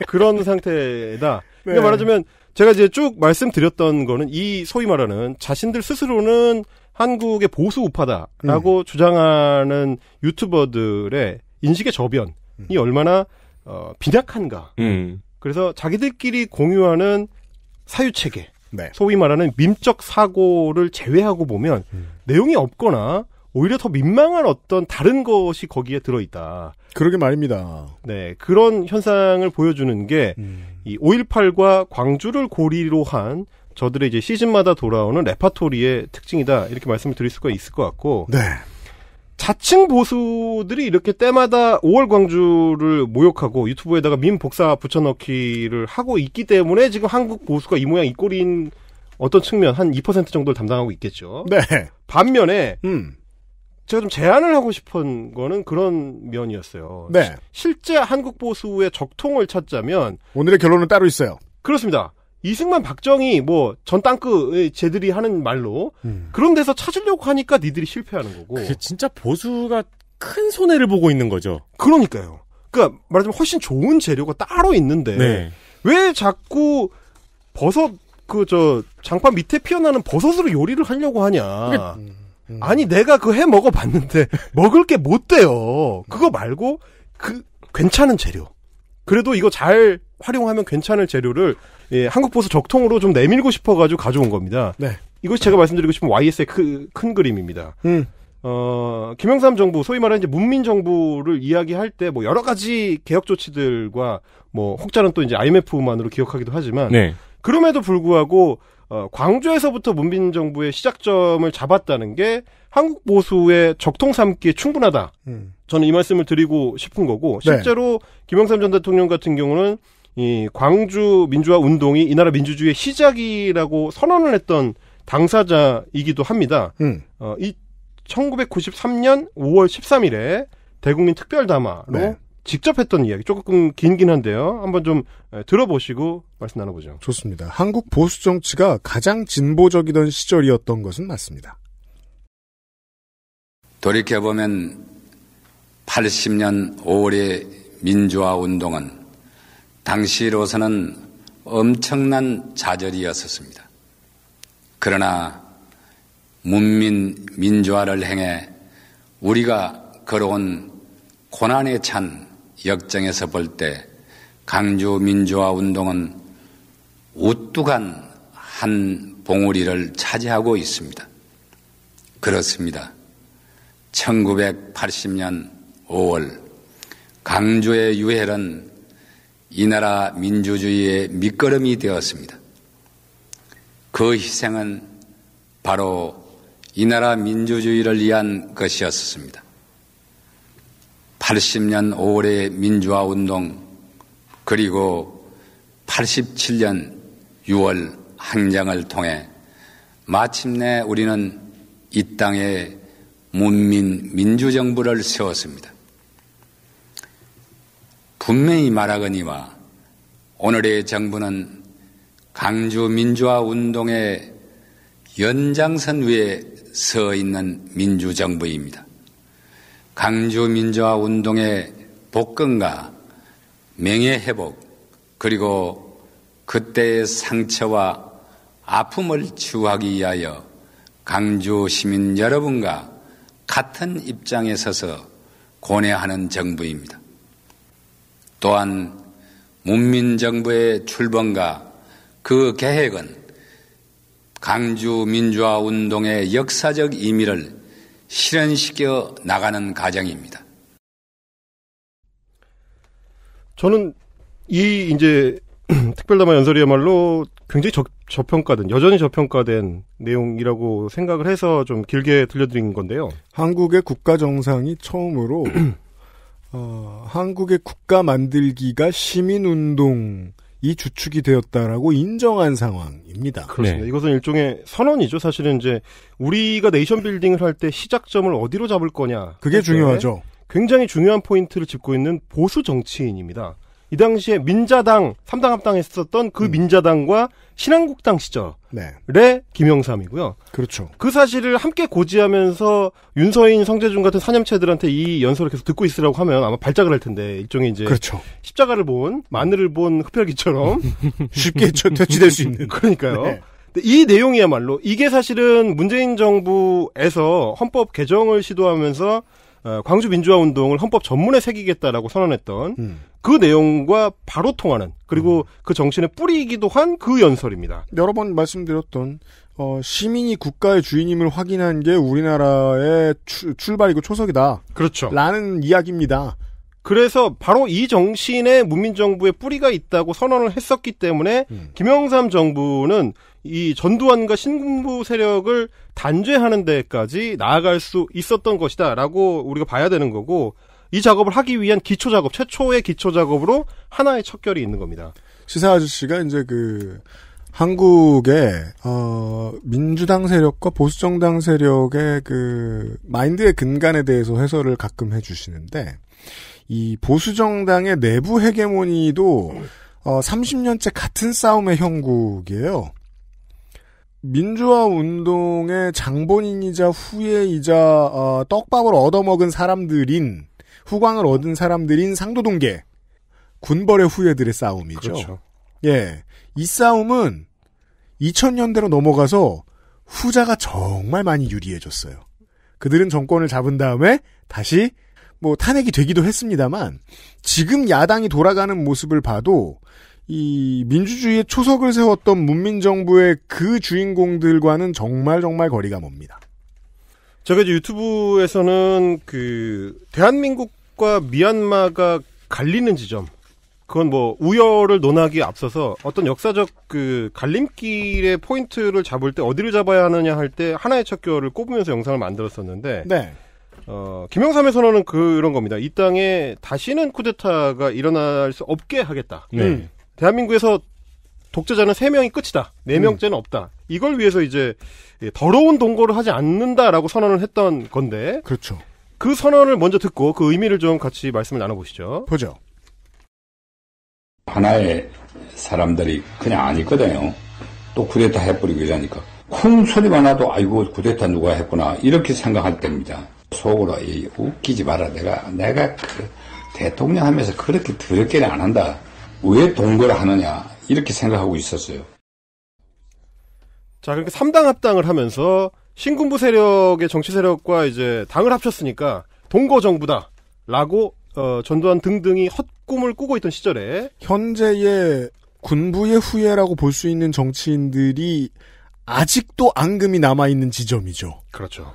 그런 상태다. 네. 그러 말하자면 제가 이제 쭉 말씀드렸던 거는 이 소위 말하는 자신들 스스로는 한국의 보수 우파다라고 음. 주장하는 유튜버들의 인식의 저변이 음. 얼마나 어, 빈약한가. 음. 그래서 자기들끼리 공유하는 사유 체계. 네. 소위 말하는 민적 사고를 제외하고 보면 음. 내용이 없거나 오히려 더 민망한 어떤 다른 것이 거기에 들어있다. 그러게 말입니다. 네, 그런 현상을 보여주는 게이 음. 5.18과 광주를 고리로 한 저들의 이제 시즌마다 돌아오는 레파토리의 특징이다 이렇게 말씀을 드릴 수가 있을 것 같고. 네. 자칭 보수들이 이렇게 때마다 5월 광주를 모욕하고 유튜브에다가 민 복사 붙여넣기를 하고 있기 때문에 지금 한국 보수가 이 모양 이 꼴인 어떤 측면 한 2% 정도를 담당하고 있겠죠. 네. 반면에 음. 제가 좀 제안을 하고 싶은 거는 그런 면이었어요. 네. 시, 실제 한국 보수의 적통을 찾자면 오늘의 결론은 따로 있어요. 그렇습니다. 이승만 박정희 뭐전 땅크 쟤들이 하는 말로 음. 그런 데서 찾으려고 하니까 니들이 실패하는 거고 그게 진짜 보수가 큰 손해를 보고 있는 거죠. 그러니까요. 그러니까 말하자면 훨씬 좋은 재료가 따로 있는데 네. 왜 자꾸 버섯 그 저 장판 밑에 피어나는 버섯으로 요리를 하려고 하냐. 그러 음. 아니 내가 그 해 먹어봤는데 먹을 게 못 돼요. 그거 말고 그 괜찮은 재료. 그래도 이거 잘 활용하면 괜찮을 재료를 예, 한국 보수 적통으로 좀 내밀고 싶어가지고 가져온 겁니다. 네. 이것이 제가 말씀드리고 싶은 YS의 크, 큰 그림입니다. 음. 어, 김영삼 정부, 소위 말하는 문민 정부를 이야기할 때뭐 여러 가지 개혁 조치들과 뭐 혹자는 또 이제 IMF만으로 기억하기도 하지만 네. 그럼에도 불구하고 어, 광주에서부터 문빈 정부의 시작점을 잡았다는 게 한국 보수의 적통 삼기에 충분하다. 음. 저는 이 말씀을 드리고 싶은 거고 네. 실제로 네. 김영삼 전 대통령 같은 경우는 이 광주 민주화 운동이 이 나라 민주주의의 시작이라고 선언을 했던 당사자이기도 합니다. 음. 어, 이 1993년 5월 13일에 대국민 특별 담화로 네. 직접 했던 이야기 조금 긴긴 한데요. 한번 좀 들어보시고 말씀 나눠보죠. 좋습니다. 한국 보수 정치가 가장 진보적이던 시절이었던 것은 맞습니다. 돌이켜보면 80년 5월의 민주화 운동은 당시로서는 엄청난 좌절이었었습니다. 그러나 문민 민주화를 행해 우리가 걸어온 고난에 찬 역정에서 볼 때 강주 민주화 운동은 우뚝한 한 봉우리를 차지하고 있습니다. 그렇습니다. 1980년 5월 강주의 유해는 이 나라 민주주의의 밑거름이 되었습니다. 그 희생은 바로 이 나라 민주주의를 위한 것이었습니다. 80년 5월의 민주화 운동 그리고 87년 6월 항쟁을 통해 마침내 우리는 이 땅에 문민 민주정부를 세웠습니다. 분명히 말하거니와 오늘의 정부는 강주 민주화 운동의 연장선 위에 서 있는 민주정부입니다. 강주 민주화 운동의 복근과 명예 회복 그리고 그때의 상처와 아픔을 치유하기 위하여 강주 시민 여러분과 같은 입장에 서서 고뇌하는 정부입니다. 또한 문민정부의 출범과 그 계획은 강주 민주화 운동의 역사적 의미를 실현시켜 나가는 과정입니다. 저는 이 이제 [CLEARS THROAT] 특별담화 연설이야말로 굉장히 저, 저평가된 여전히 저평가된 내용이라고 생각을 해서 좀 길게 들려드린 건데요. 한국의 국가 정상이 처음으로 [CLEARS THROAT] 어, 한국의 국가 만들기가 시민운동 이 주축이 되었다라고 인정한 상황입니다. 그렇습니다. 네. 이것은 일종의 선언이죠. 사실은 이제 우리가 네이션 빌딩을 할 때 시작점을 어디로 잡을 거냐. 그게 중요하죠. 굉장히 중요한 포인트를 짚고 있는 보수 정치인입니다. 이 당시에 민자당 3당 합당했었던 그 음. 민자당과 신한국당 시절에 네. 김영삼이고요. 그렇죠. 그 사실을 함께 고지하면서 윤서인, 성재준 같은 사념체들한테 이 연설을 계속 듣고 있으라고 하면 아마 발작을 할 텐데 일종의 이제 그렇죠. 십자가를 본 마늘을 본 흡혈귀처럼 [LAUGHS] 쉽게 퇴치될 수 있는 그러니까요. 네. 이 내용이야말로 이게 사실은 문재인 정부에서 헌법 개정을 시도하면서 어, 광주 민주화 운동을 헌법 전문에 새기겠다라고 선언했던 음. 그 내용과 바로 통하는 그리고 음. 그 정신의 뿌리이기도 한 그 연설입니다. 여러 번 말씀드렸던 어, 시민이 국가의 주인임을 확인한 게 우리나라의 추, 출발이고 초석이다. 그렇죠. 라는 이야기입니다. 그래서 바로 이 정신에 문민정부의 뿌리가 있다고 선언을 했었기 때문에 음. 김영삼 정부는 이 전두환과 신군부 세력을 단죄하는 데까지 나아갈 수 있었던 것이다라고 우리가 봐야 되는 거고 이 작업을 하기 위한 기초 작업 최초의 기초 작업으로 하나의 척결이 있는 겁니다. 시사 아저씨가 이제 그 한국의 어 민주당 세력과 보수 정당 세력의 그 마인드의 근간에 대해서 해설을 가끔 해주시는데 이 보수 정당의 내부 헤게모니도 어 30년째 같은 싸움의 형국이에요. 민주화 운동의 장본인이자 후예이자 어, 떡밥을 얻어먹은 사람들인 후광을 얻은 사람들인 상도동계 군벌의 후예들의 싸움이죠. 그렇죠. 예, 이 싸움은 2000년대로 넘어가서 후자가 정말 많이 유리해졌어요. 그들은 정권을 잡은 다음에 다시 뭐 탄핵이 되기도 했습니다만 지금 야당이 돌아가는 모습을 봐도 이 민주주의의 초석을 세웠던 문민정부의 그 주인공들과는 정말 정말 거리가 멉니다. 제가 이제 유튜브에서는 그 대한민국과 미얀마가 갈리는 지점 그건 뭐 우열을 논하기 앞서서 어떤 역사적 그 갈림길의 포인트를 잡을 때 어디를 잡아야 하느냐 할 때 하나의 척결을 꼽으면서 영상을 만들었었는데 네. 어, 김영삼의 선언은 그런 겁니다. 이 땅에 다시는 쿠데타가 일어날 수 없게 하겠다. 네. 음. 대한민국에서 독재자는 3명이 끝이다. 4명째는 음. 없다. 이걸 위해서 이제 예, 더러운 동거를 하지 않는다라고 선언을 했던 건데. 그렇죠. 그 선언을 먼저 듣고 그 의미를 좀 같이 말씀을 나눠보시죠. 보죠. 하나의 사람들이 그냥 아니거든요. 또구데타 해버리고 이러니까. 쿵 소리가 나도 아이고 구데타 누가 했구나 이렇게 생각할 때입니다. 속으로 웃기지 마라 내가 내가 그 대통령 하면서 그렇게 더럽게는 안 한다. 왜 동거를 하느냐 이렇게 생각하고 있었어요. 자, 그렇게 그러니까 3당 합당을 하면서 신군부 세력의 정치 세력과 이제 당을 합쳤으니까 동거 정부다라고 어, 전두환 등등이 헛꿈을 꾸고 있던 시절에 현재의 군부의 후예라고 볼 수 있는 정치인들이 아직도 앙금이 남아 있는 지점이죠. 그렇죠.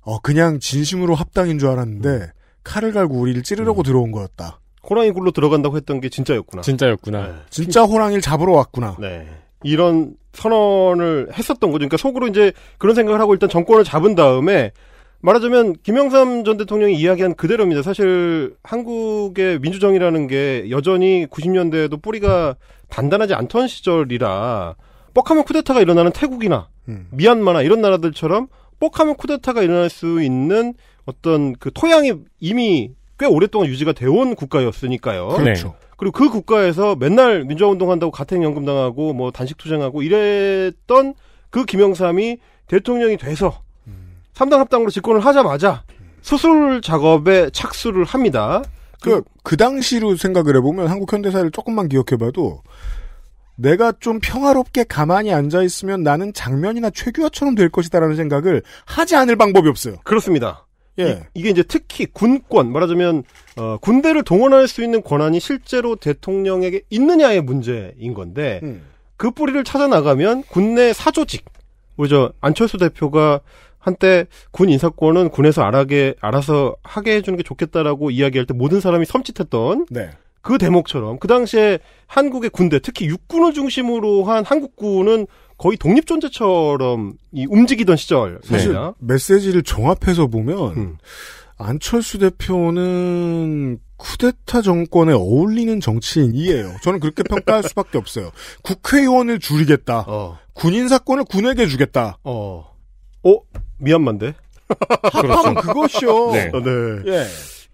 어 그냥 진심으로 합당인 줄 알았는데 음. 칼을 갈고 우리를 찌르려고 음. 들어온 거였다. 호랑이 굴로 들어간다고 했던 게 진짜였구나. 진짜였구나. 네. 진짜 호랑이를 잡으러 왔구나. 네. 이런 선언을 했었던 거죠. 그러니까 속으로 이제 그런 생각을 하고 일단 정권을 잡은 다음에 말하자면 김영삼 전 대통령이 이야기한 그대로입니다. 사실 한국의 민주정이라는 게 여전히 90년대에도 뿌리가 단단하지 않던 시절이라 뻑하면 쿠데타가 일어나는 태국이나 음. 미얀마나 이런 나라들처럼 뻑하면 쿠데타가 일어날 수 있는 어떤 그 토양이 이미 꽤 오랫동안 유지가 되온 국가였으니까요. 그렇죠. 네. 그리고 그 국가에서 맨날 민주화운동한다고 가택연금 당하고 뭐 단식 투쟁하고 이랬던 그 김영삼이 대통령이 돼서 삼당 합당으로 집권을 하자마자 수술 작업에 착수를 합니다. 그, 그 당시로 생각을 해보면 한국 현대사를 조금만 기억해봐도 내가 좀 평화롭게 가만히 앉아있으면 나는 장면이나 최규하처럼 될 것이다라는 생각을 하지 않을 방법이 없어요. 그렇습니다. 예. 이, 게 이제 특히 군권 말하자면 어, 군대를 동원할 수 있는 권한이 실제로 대통령에게 있느냐의 문제인 건데 음. 그 뿌리를 찾아 나가면 군내 사조직 우리 저 안철수 대표가 한때 군 인사권은 군에서 알아게 알아서 하게 해주는 게 좋겠다라고 이야기할 때 모든 사람이 섬찟했던 네. 그 대목처럼 그 당시에 한국의 군대 특히 육군을 중심으로 한 한국군은 거의 독립 존재처럼 이 움직이던 시절. 사실 네. 메시지를 종합해서 보면 음. 안철수 대표는 쿠데타 정권에 어울리는 정치인이에요. 저는 그렇게 평가할 [LAUGHS] 수밖에 없어요. 국회의원을 줄이겠다. 어. 군인 사건을 군에게 주겠다. 어. 어미안만데 합하은 [LAUGHS] 그것이요. [LAUGHS] 네. 어, 네. 예.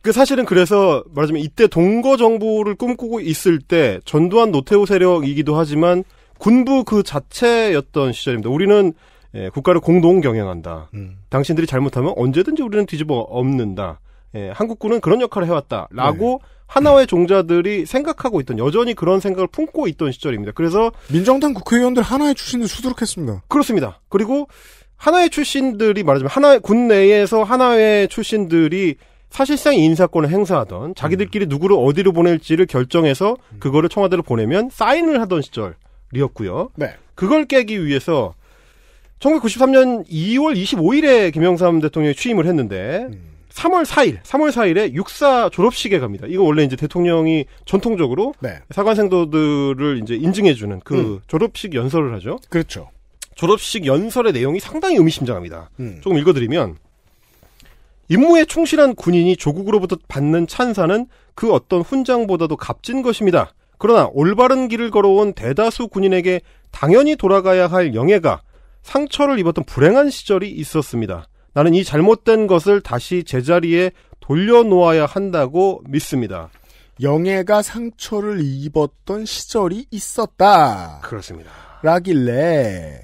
그 사실은 그래서 말하자면 이때 동거 정부를 꿈꾸고 있을 때 전두환 노태우 세력이기도 하지만 군부 그 자체였던 시절입니다. 우리는 예, 국가를 공동 경영한다. 음. 당신들이 잘못하면 언제든지 우리는 뒤집어 엎는다. 예, 한국군은 그런 역할을 해왔다. 라고 네. 하나의 네. 종자들이 생각하고 있던, 여전히 그런 생각을 품고 있던 시절입니다. 그래서. 민정당 국회의원들 하나의 출신을 수두룩했습니다. 그렇습니다. 그리고 하나의 출신들이 말하자면, 하나의, 군 내에서 하나의 출신들이 사실상 인사권을 행사하던, 자기들끼리 음. 누구를 어디로 보낼지를 결정해서 음. 그거를 청와대로 보내면 사인을 하던 시절. 이었고요. 네. 그걸 깨기 위해서 1993년 2월 25일에 김영삼 대통령이 취임을 했는데 음. 3월 4일, 3월 4일에 육사 졸업식에 갑니다. 이거 원래 이제 대통령이 전통적으로 네. 사관생도들을 이제 인증해주는 그 음. 졸업식 연설을 하죠. 그렇죠. 졸업식 연설의 내용이 상당히 의미심장합니다. 음. 조금 읽어드리면 임무에 충실한 군인이 조국으로부터 받는 찬사는 그 어떤 훈장보다도 값진 것입니다. 그러나 올바른 길을 걸어온 대다수 군인에게 당연히 돌아가야 할 영예가 상처를 입었던 불행한 시절이 있었습니다. 나는 이 잘못된 것을 다시 제자리에 돌려놓아야 한다고 믿습니다. 영예가 상처를 입었던 시절이 있었다. 그렇습니다. 라길래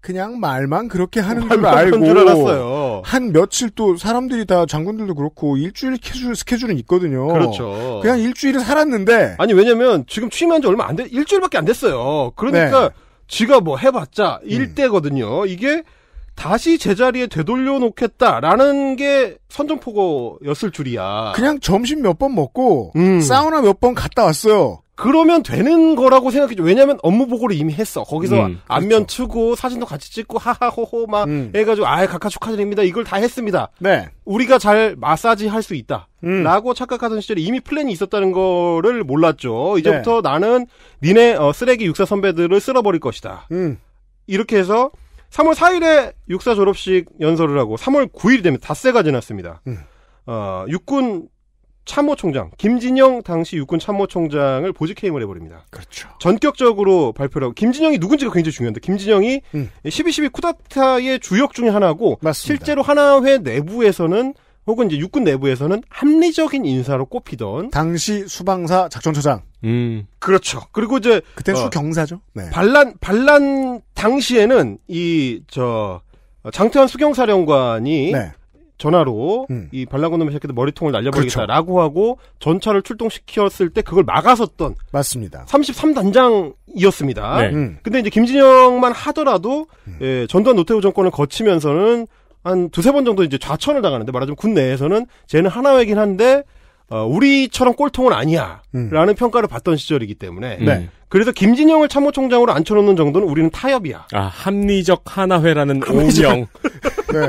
그냥 말만 그렇게 하는 줄 알고 줄 알았어요. 한 며칠 또 사람들이 다 장군들도 그렇고 일주일 스케줄, 스케줄은 있거든요. 그렇죠. 그냥 일주일을 살았는데 아니 왜냐면 지금 취임한 지 얼마 안 돼 일주일밖에 안 됐어요. 그러니까 네. 지가 뭐 해봤자 음. 일대거든요. 음. 이게 다시 제자리에 되돌려 놓겠다라는 게 선전포고였을 줄이야. 그냥 점심 몇 번 먹고 음. 사우나 몇 번 갔다 왔어요. 그러면 되는 거라고 생각했죠. 왜냐면 업무 보고를 이미 했어. 거기서 음, 그렇죠. 안면 그렇죠. 트고 사진도 같이 찍고 하하호호 막 음. 해가지고 아예 각하 축하드립니다. 이걸 다 했습니다. 네. 우리가 잘 마사지 할 수 있다. 음. 라고 착각하던 시절에 이미 플랜이 있었다는 거를 몰랐죠. 이제부터 네. 나는 니네 어, 쓰레기 육사 선배들을 쓸어버릴 것이다. 음. 이렇게 해서 3월 4일에 육사 졸업식 연설을 하고 3월 9일이 되면 닷새가 지났습니다. 음. 어, 육군 참모총장 김진영 당시 육군 참모총장을 보직 해임을 해버립니다. 그렇죠. 전격적으로 발표를 하고 김진영이 누군지가 굉장히 중요한데 김진영이 음. 12.12 쿠데타의 주역 중의 하나고 맞습니다. 실제로 하나회 내부에서는 혹은 이제 육군 내부에서는 합리적인 인사로 꼽히던 당시 수방사 작전처장. 음. 그렇죠. 그리고 이제 그때 어, 수경사죠. 네. 반란 반란 당시에는 이 저 장태환 수경사령관이 네. 전화로 음. 이발란군놈의 새끼들 머리통을 날려버리겠다라고 그렇죠. 그렇 하고 전차를 출동시켰을 때 그걸 막아섰던 맞습니다. 33단장이었습니다. 네. 음. 음. 근데 이제 김진영만 하더라도 음. 예, 전두환 노태우 정권을 거치면서는 한 두세 번 정도 이제 좌천을 당하는데 말하자면 군 내에서는 쟤는 하나이긴 한데 어, 우리처럼 꼴통은 음. 아니야. 라는 평가를 받던 시절이기 때문에. 네. 음. 그래서 김진영을 참모총장으로 앉혀놓는 정도는 우리는 타협이야. 아, 합리적 하나회라는 합리 오명. [LAUGHS] 네.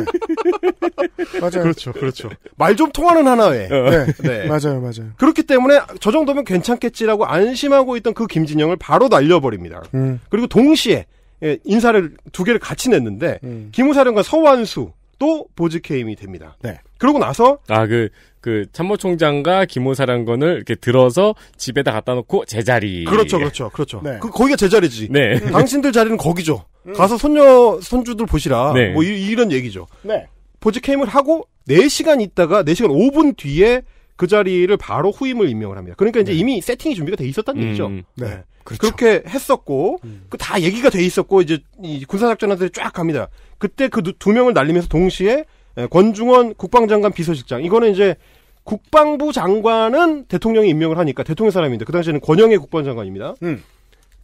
맞아요. 그렇죠, 그렇죠. 말 좀 통하는 하나회. 어. 네. 네. 맞아요, 맞아요. 그렇기 때문에 저 정도면 괜찮겠지라고 안심하고 있던 그 김진영을 바로 날려버립니다. 음. 그리고 동시에 예, 인사를 두 개를 같이 냈는데, 음. 기무사령관 서완수, 또 보직해임이 됩니다. 네. 그러고 나서 아그 그 참모총장과 김모사령건을 이렇게 들어서 집에다 갖다 놓고 제자리. 그렇죠, 그렇죠, 그렇죠. 네. 그 거기가 제자리지. 네. 당신들 자리는 거기죠. 음. 가서 손녀 손주들 보시라. 네. 뭐 이, 런 얘기죠. 네. 보직해임을 하고 4시간 있다가 4시간 5분 뒤에 그 자리를 바로 후임을 임명을 합니다. 그러니까 이제 네. 이미 세팅이 준비가 돼 있었다는 음, 얘기죠. 네. 네. 그렇죠. 그렇게 했었고, 음. 그다 얘기가 돼 있었고, 이제 군사작전한테 쫙 갑니다. 그때 그 두 명을 날리면서 동시에 예, 권중원 국방장관 비서실장. 이거는 이제 국방부 장관은 대통령이 임명을 하니까 대통령 사람인데 그 당시에는 권영애 국방장관입니다. 음.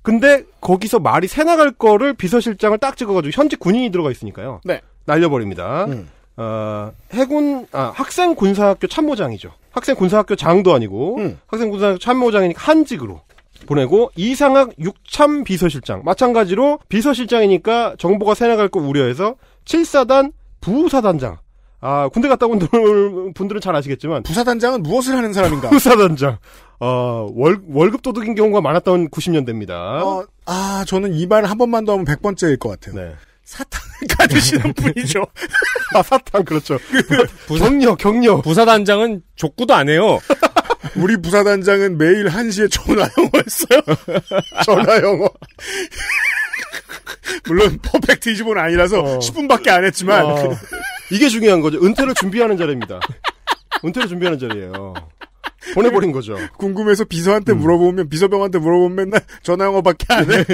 근데 거기서 말이 새 나갈 거를 비서실장을 딱 찍어가지고 현직 군인이 들어가 있으니까요. 네. 날려버립니다. 음. 어, 해군 아, 학생 군사학교 참모장이죠. 학생 군사학교 장도 아니고 음. 학생 군사학교 참모장이니까 한직으로 보내고 이상학 육참 비서실장 마찬가지로 비서실장이니까 정보가 새 나갈 거 우려해서 7사단 부사단장. 아, 군대 갔다 온 [LAUGHS] 분들은 잘 아시겠지만. 부사단장은 무엇을 하는 사람인가? [LAUGHS] 부사단장. 어, 월, 월급 도둑인 경우가 많았던 90년대입니다. 어, 아, 저는 이 말 한 번만 더 하면 100번째일 것 같아요. 네. 사탕을 [LAUGHS] 가지시는 분이죠. 아, 사탕, 그렇죠. 그, 그, 그, 부사, 격려, 격려. 부사단장은 족구도 안 해요. 우리 부사단장은 매일 1시에 전화영어 했어요. 전화영어. [LAUGHS] 물론 퍼펙트 이집은 아니라서 어. 10분밖에 안 했지만 어. 이게 중요한 거죠. 은퇴를 준비하는 자리입니다. 은퇴를 준비하는 자리예요. 보내버린 거죠. 궁금해서 비서한테 음. 물어보면 비서병한테 물어보면 맨날 전화 영어밖에 안 해. [LAUGHS]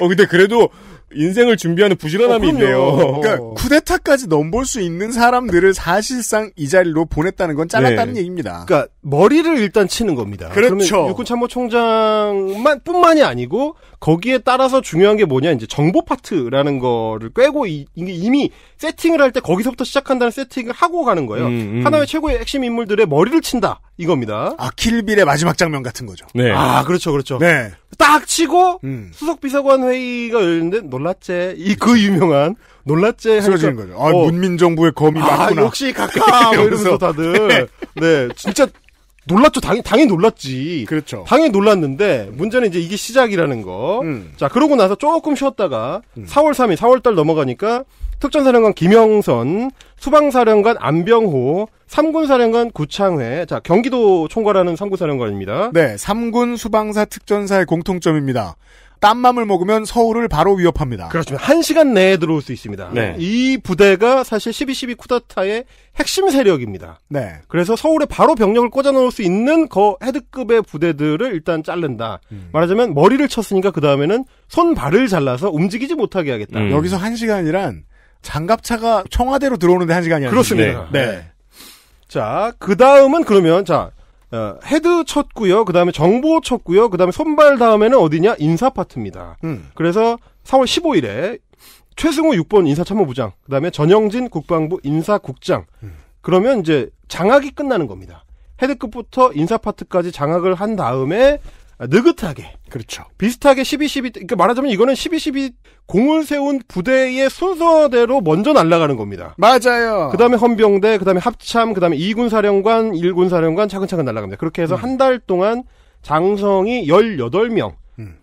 어 근데 그래도 인생을 준비하는 부지런함이 어, 있네요. 그러니까 어. 쿠데타까지 넘볼 수 있는 사람들을 사실상 이 자리로 보냈다는 건 잘랐다는 네. 얘기입니다. 그러니까 머리를 일단 치는 겁니다. 그렇죠. 육군 참모총장만 뿐만이 아니고 거기에 따라서 중요한 게 뭐냐 이제 정보 파트라는 거를 꿰고 이, 미 세팅을 할 때 거기서부터 시작한다는 세팅을 하고 가는 거예요. 음, 음. 하나의 최고의 핵심 인물들의 머리를 친다 이겁니다. 아, 킬빌의 마지막 장면 같은 거죠. 네. 아, 그렇죠, 그렇죠. 네. 딱 치고, 음. 수석비서관 회의가 열리는데, 놀랐제. 이, 그 유명한, 놀랐제. 쓰러지는 거죠. 아, 어. 문민정부의 검이 아, 맞구나. 역시 가까! 뭐 [LAUGHS] 이러면서 다들. 네. 네. 진짜, 놀랐죠. 당연히, 당연히 놀랐지. 그렇죠. 당연히 놀랐는데, 문제는 이제 이게 시작이라는 거. 음. 자, 그러고 나서 조금 쉬었다가, 음. 4월 3일, 4월달 넘어가니까, 특전사령관 김영선, 수방사령관 안병호, 삼군사령관 구창회, 자 경기도 총괄하는 삼군사령관입니다. 네, 삼군 수방사 특전사의 공통점입니다. 땀맘을 먹으면 서울을 바로 위협합니다. 그렇죠한 시간 내에 들어올 수 있습니다. 네. 이 부대가 사실 12.12 쿠데타의 핵심 세력입니다. 네. 그래서 서울에 바로 병력을 꽂아넣을 수 있는 거 헤드급의 부대들을 일단 자른다. 음. 말하자면 머리를 쳤으니까 그 다음에는 손발을 잘라서 움직이지 못하게 하겠다. 음. 여기서 한 시간이란 장갑차가 청와대로 들어오는데 한 시간이 그렇습니다. 예. 네. 네. 자, 그 다음은 그러면 자 어, 헤드 쳤고요. 그 다음에 정보 쳤고요. 그 다음에 손발 다음에는 어디냐 인사 파트입니다. 음. 그래서 4월 15일에 최승호 6번 인사참모부장, 그 다음에 전영진 국방부 인사국장. 음. 그러면 이제 장악이 끝나는 겁니다. 헤드급부터 인사 파트까지 장악을 한 다음에 느긋하게. 그렇죠. 비슷하게 12, 12, 그러니까 말하자면 이거는 12, 12 공을 세운 부대의 순서대로 먼저 날아가는 겁니다. 맞아요. 그 다음에 헌병대, 그 다음에 합참, 그 다음에 2군 사령관, 1군 사령관 차근차근 날아갑니다. 그렇게 해서 음. 한달 동안 장성이 18명. 음.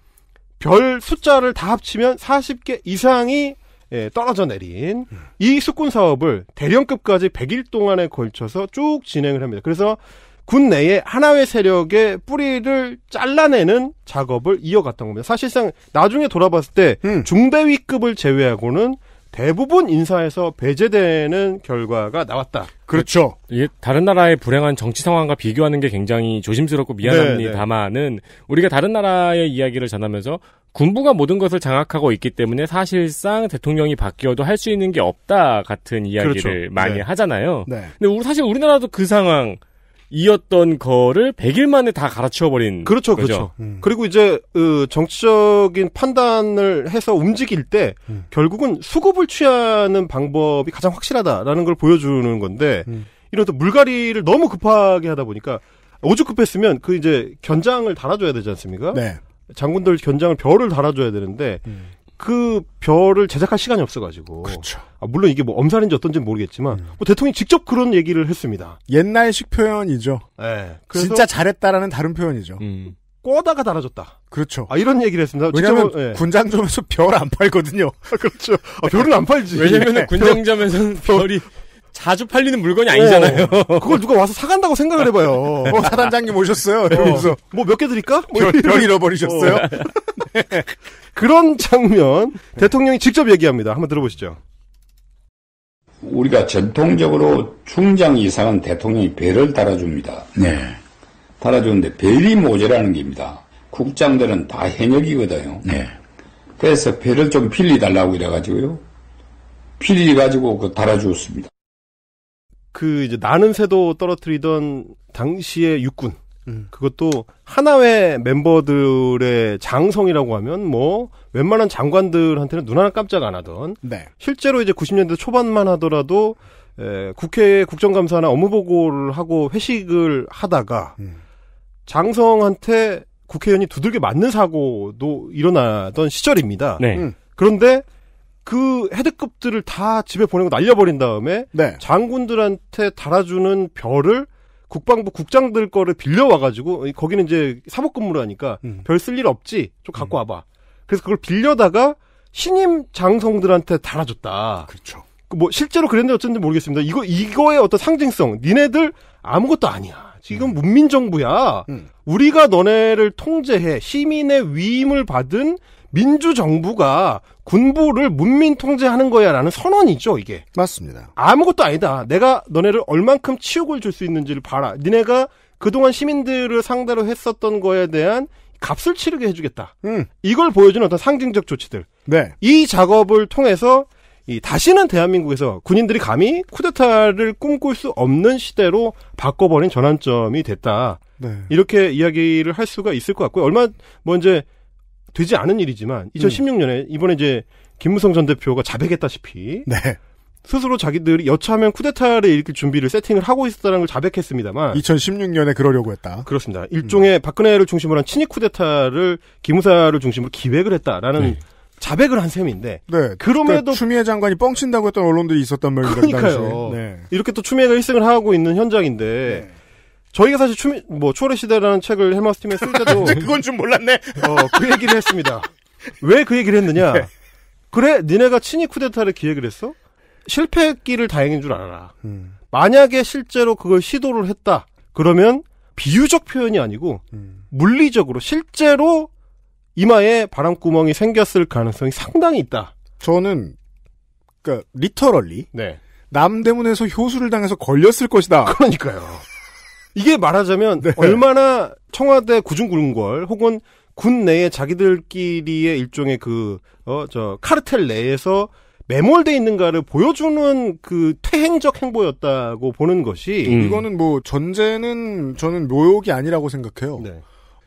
별 숫자를 다 합치면 40개 이상이 예, 떨어져 내린 음. 이 숙군 사업을 대령급까지 100일 동안에 걸쳐서 쭉 진행을 합니다. 그래서 군 내에 하나의 세력의 뿌리를 잘라내는 작업을 이어갔던 겁니다. 사실상 나중에 돌아봤을 때 음. 중대위급을 제외하고는 대부분 인사에서 배제되는 결과가 나왔다. 그렇죠. 예, 다른 나라의 불행한 정치 상황과 비교하는 게 굉장히 조심스럽고 미안합니다만은 네, 네. 우리가 다른 나라의 이야기를 전하면서 군부가 모든 것을 장악하고 있기 때문에 사실상 대통령이 바뀌어도 할 수 있는 게 없다 같은 이야기를 그렇죠. 많이 네. 하잖아요. 네. 근데 사실 우리나라도 그 상황 이었던 거를 100일 만에 다 갈아치워버린. 그렇죠, 거죠. 그렇죠. 음. 그리고 이제, 그 정치적인 판단을 해서 움직일 때, 음. 결국은 수급을 취하는 방법이 가장 확실하다라는 걸 보여주는 건데, 음. 이런 또 물갈이를 너무 급하게 하다 보니까, 오죽 급했으면 그 이제 견장을 달아줘야 되지 않습니까? 네. 장군들 견장을 별을 달아줘야 되는데, 음. 그 별을 제작할 시간이 없어가지고. 그렇죠. 아, 물론 이게 뭐 엄살인지 어떤지는 모르겠지만, 음. 뭐 대통령이 직접 그런 얘기를 했습니다. 옛날식 표현이죠. 네. 진짜 잘했다라는 다른 표현이죠. 음. 음. 꼬다가 달아줬다. 그렇죠. 아, 이런 얘기를 했습니다. 왜냐면, 직 예. 군장점에서 [LAUGHS] 별 안 팔거든요. [LAUGHS] 그렇죠. 아, 별은 안 팔지. 왜냐면 군장점에서는 별이, 자주 팔리는 물건이 아니잖아요. 어, 그걸 누가 와서 사간다고 생각을 해봐요. 어, 사단장님 오셨어요. 어. 이러서 뭐 몇 개 드릴까? 뭐 별, 별 잃어버리셨어요? 어. [LAUGHS] 그런 장면 네. 대통령이 직접 얘기합니다. 한번 들어보시죠. 우리가 전통적으로 중장 이상은 대통령이 배를 달아줍니다. 네. 달아주는데 배이 모자라는 겁니다. 국장들은 다 현역이거든요. 네. 그래서 배를 좀 빌리달라고 이래가지고요. 빌리가지고 그 달아주었습니다. 그 이제 나는 새도 떨어뜨리던 당시의 육군 음. 그것도 하나의 멤버들의 장성이라고 하면 뭐 웬만한 장관들한테는 눈 하나 깜짝 안 하던 네. 실제로 이제 90년대 초반만 하더라도 에, 국회 국정감사나 업무보고를 하고 회식을 하다가 음. 장성한테 국회의원이 두들겨 맞는 사고도 일어나던 시절입니다. 네. 음. 그런데 그 헤드급들을 다 집에 보내고 날려버린 다음에 네. 장군들한테 달아주는 별을 국방부 국장들 거를 빌려와가지고 거기는 이제 사복근무를 하니까 음. 별쓸 일 없지 좀 갖고 음. 와봐. 음. 그래서 그걸 빌려다가 신임 장성들한테 달아줬다. 그렇죠. 그 뭐 실제로 그랬는데 어쩐지 모르겠습니다. 이거 이거의 어떤 상징성. 니네들 아무것도 아니야. 지금 음. 문민정부야. 음. 우리가 너네를 통제해 시민의 위임을 받은 민주정부가 군부를 문민 통제하는 거야라는 선언이죠, 이게. 맞습니다. 아무것도 아니다. 내가 너네를 얼만큼 치욕을 줄 수 있는지를 봐라. 니네가 그동안 시민들을 상대로 했었던 거에 대한 값을 치르게 해주겠다. 음. 이걸 보여주는 어떤 상징적 조치들. 네. 이 작업을 통해서 이 다시는 대한민국에서 군인들이 감히 쿠데타를 꿈꿀 수 없는 시대로 바꿔버린 전환점이 됐다. 네. 이렇게 이야기를 할 수가 있을 것 같고요. 얼마 뭐 이제 되지 않은 일이지만 2016년에 음. 이번에 이제 김무성 전 대표가 자백했다시피 네. 스스로 자기들이 여차하면 쿠데타를 일으킬 준비를 세팅을 하고 있었다는 걸 자백했습니다만 2016년에 그러려고 했다. 그렇습니다. 일종의 음. 박근혜를 중심으로 한친위 쿠데타를 김무사를 중심으로 기획을 했다라는 네. 자백을 한 셈인데 네. 그럼에도 그러니까 추미애 장관이 뻥친다고 했던 언론들이 있었단 말이죠. 그러니까요. 네. 이렇게 또 추미애가 희생을 하고 있는 현장인데 네. 저희가 사실 추미, 뭐 추월의 시대라는 책을 헬마우스 팀에 쓸 때도 그건 좀 몰랐네. 어, 그 얘기를 했습니다. 왜 그 얘기를 했느냐? 네. 그래, 니네가 친이 쿠데타를 기획을 했어? 실패했기를 다행인 줄 알아라. 음. 만약에 실제로 그걸 시도를 했다. 그러면 비유적 표현이 아니고 음. 물리적으로 실제로 이마에 바람구멍이 생겼을 가능성이 상당히 있다. 저는 그러니까 리터럴리 네. 남대문에서 효수를 당해서 걸렸을 것이다. 그러니까요. 이게 말하자면 네. 얼마나 청와대 구중군궐 혹은 군 내에 자기들끼리의 일종의 그 어 저 카르텔 내에서 매몰돼 있는가를 보여주는 그 퇴행적 행보였다고 보는 것이 음. 이거는 뭐 전제는 저는 묘욕이 아니라고 생각해요. 네.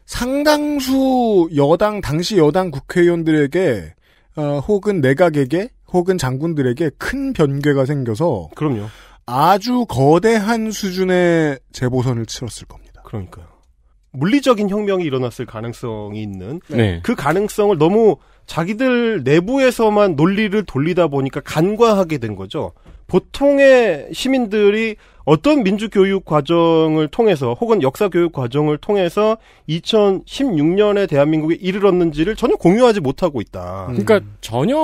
상당수 여당 당시 여당 국회의원들에게 어, 혹은 내각에게 혹은 장군들에게 큰 변괴가 생겨서 그럼요. 아주 거대한 수준의 재보선을 치렀을 겁니다. 그러니까요. 물리적인 혁명이 일어났을 가능성이 있는 네. 네. 그 가능성을 너무 자기들 내부에서만 논리를 돌리다 보니까 간과하게 된 거죠. 보통의 시민들이 어떤 민주교육 과정을 통해서 혹은 역사교육 과정을 통해서 2016년에 대한민국에 이르렀는지를 전혀 공유하지 못하고 있다. 그러니까 전혀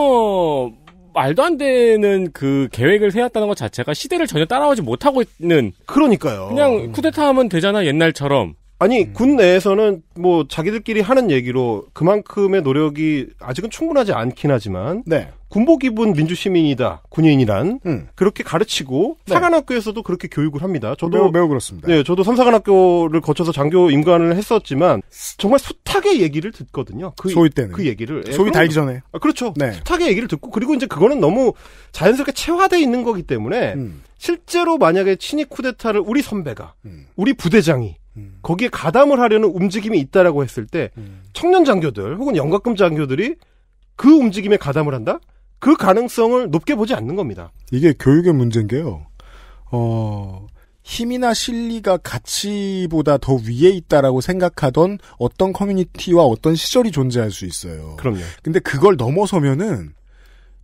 말도 안 되는 그 계획을 세웠다는 것 자체가 시대를 전혀 따라오지 못하고 있는. 그러니까요. 그냥 쿠데타 하면 되잖아, 옛날처럼. 아니, 음. 군 내에서는 뭐 자기들끼리 하는 얘기로 그만큼의 노력이 아직은 충분하지 않긴 하지만. 네. 군복 입은 민주시민이다 군인이란 음. 그렇게 가르치고 네. 사관학교에서도 그렇게 교육을 합니다. 저도 매우, 매우 그렇습니다. 네, 저도 삼사관학교를 거쳐서 장교 임관을 했었지만 정말 숱하게 얘기를 듣거든요. 그, 소위 때는 그 얘기를 예, 소위 달기 전에 아, 그렇죠. 네. 숱하게 얘기를 듣고 그리고 이제 그거는 너무 자연스럽게 체화돼 있는 거기 때문에 음. 실제로 만약에 친위 쿠데타를 우리 선배가 음. 우리 부대장이 음. 거기에 가담을 하려는 움직임이 있다라고 했을 때 음. 청년 장교들 혹은 연각금 장교들이 그 움직임에 가담을 한다? 그 가능성을 높게 보지 않는 겁니다. 이게 교육의 문제인 게요. 어, 힘이나 실리가 가치보다 더 위에 있다라고 생각하던 어떤 커뮤니티와 어떤 시절이 존재할 수 있어요. 그럼요. 근데 그걸 넘어서면은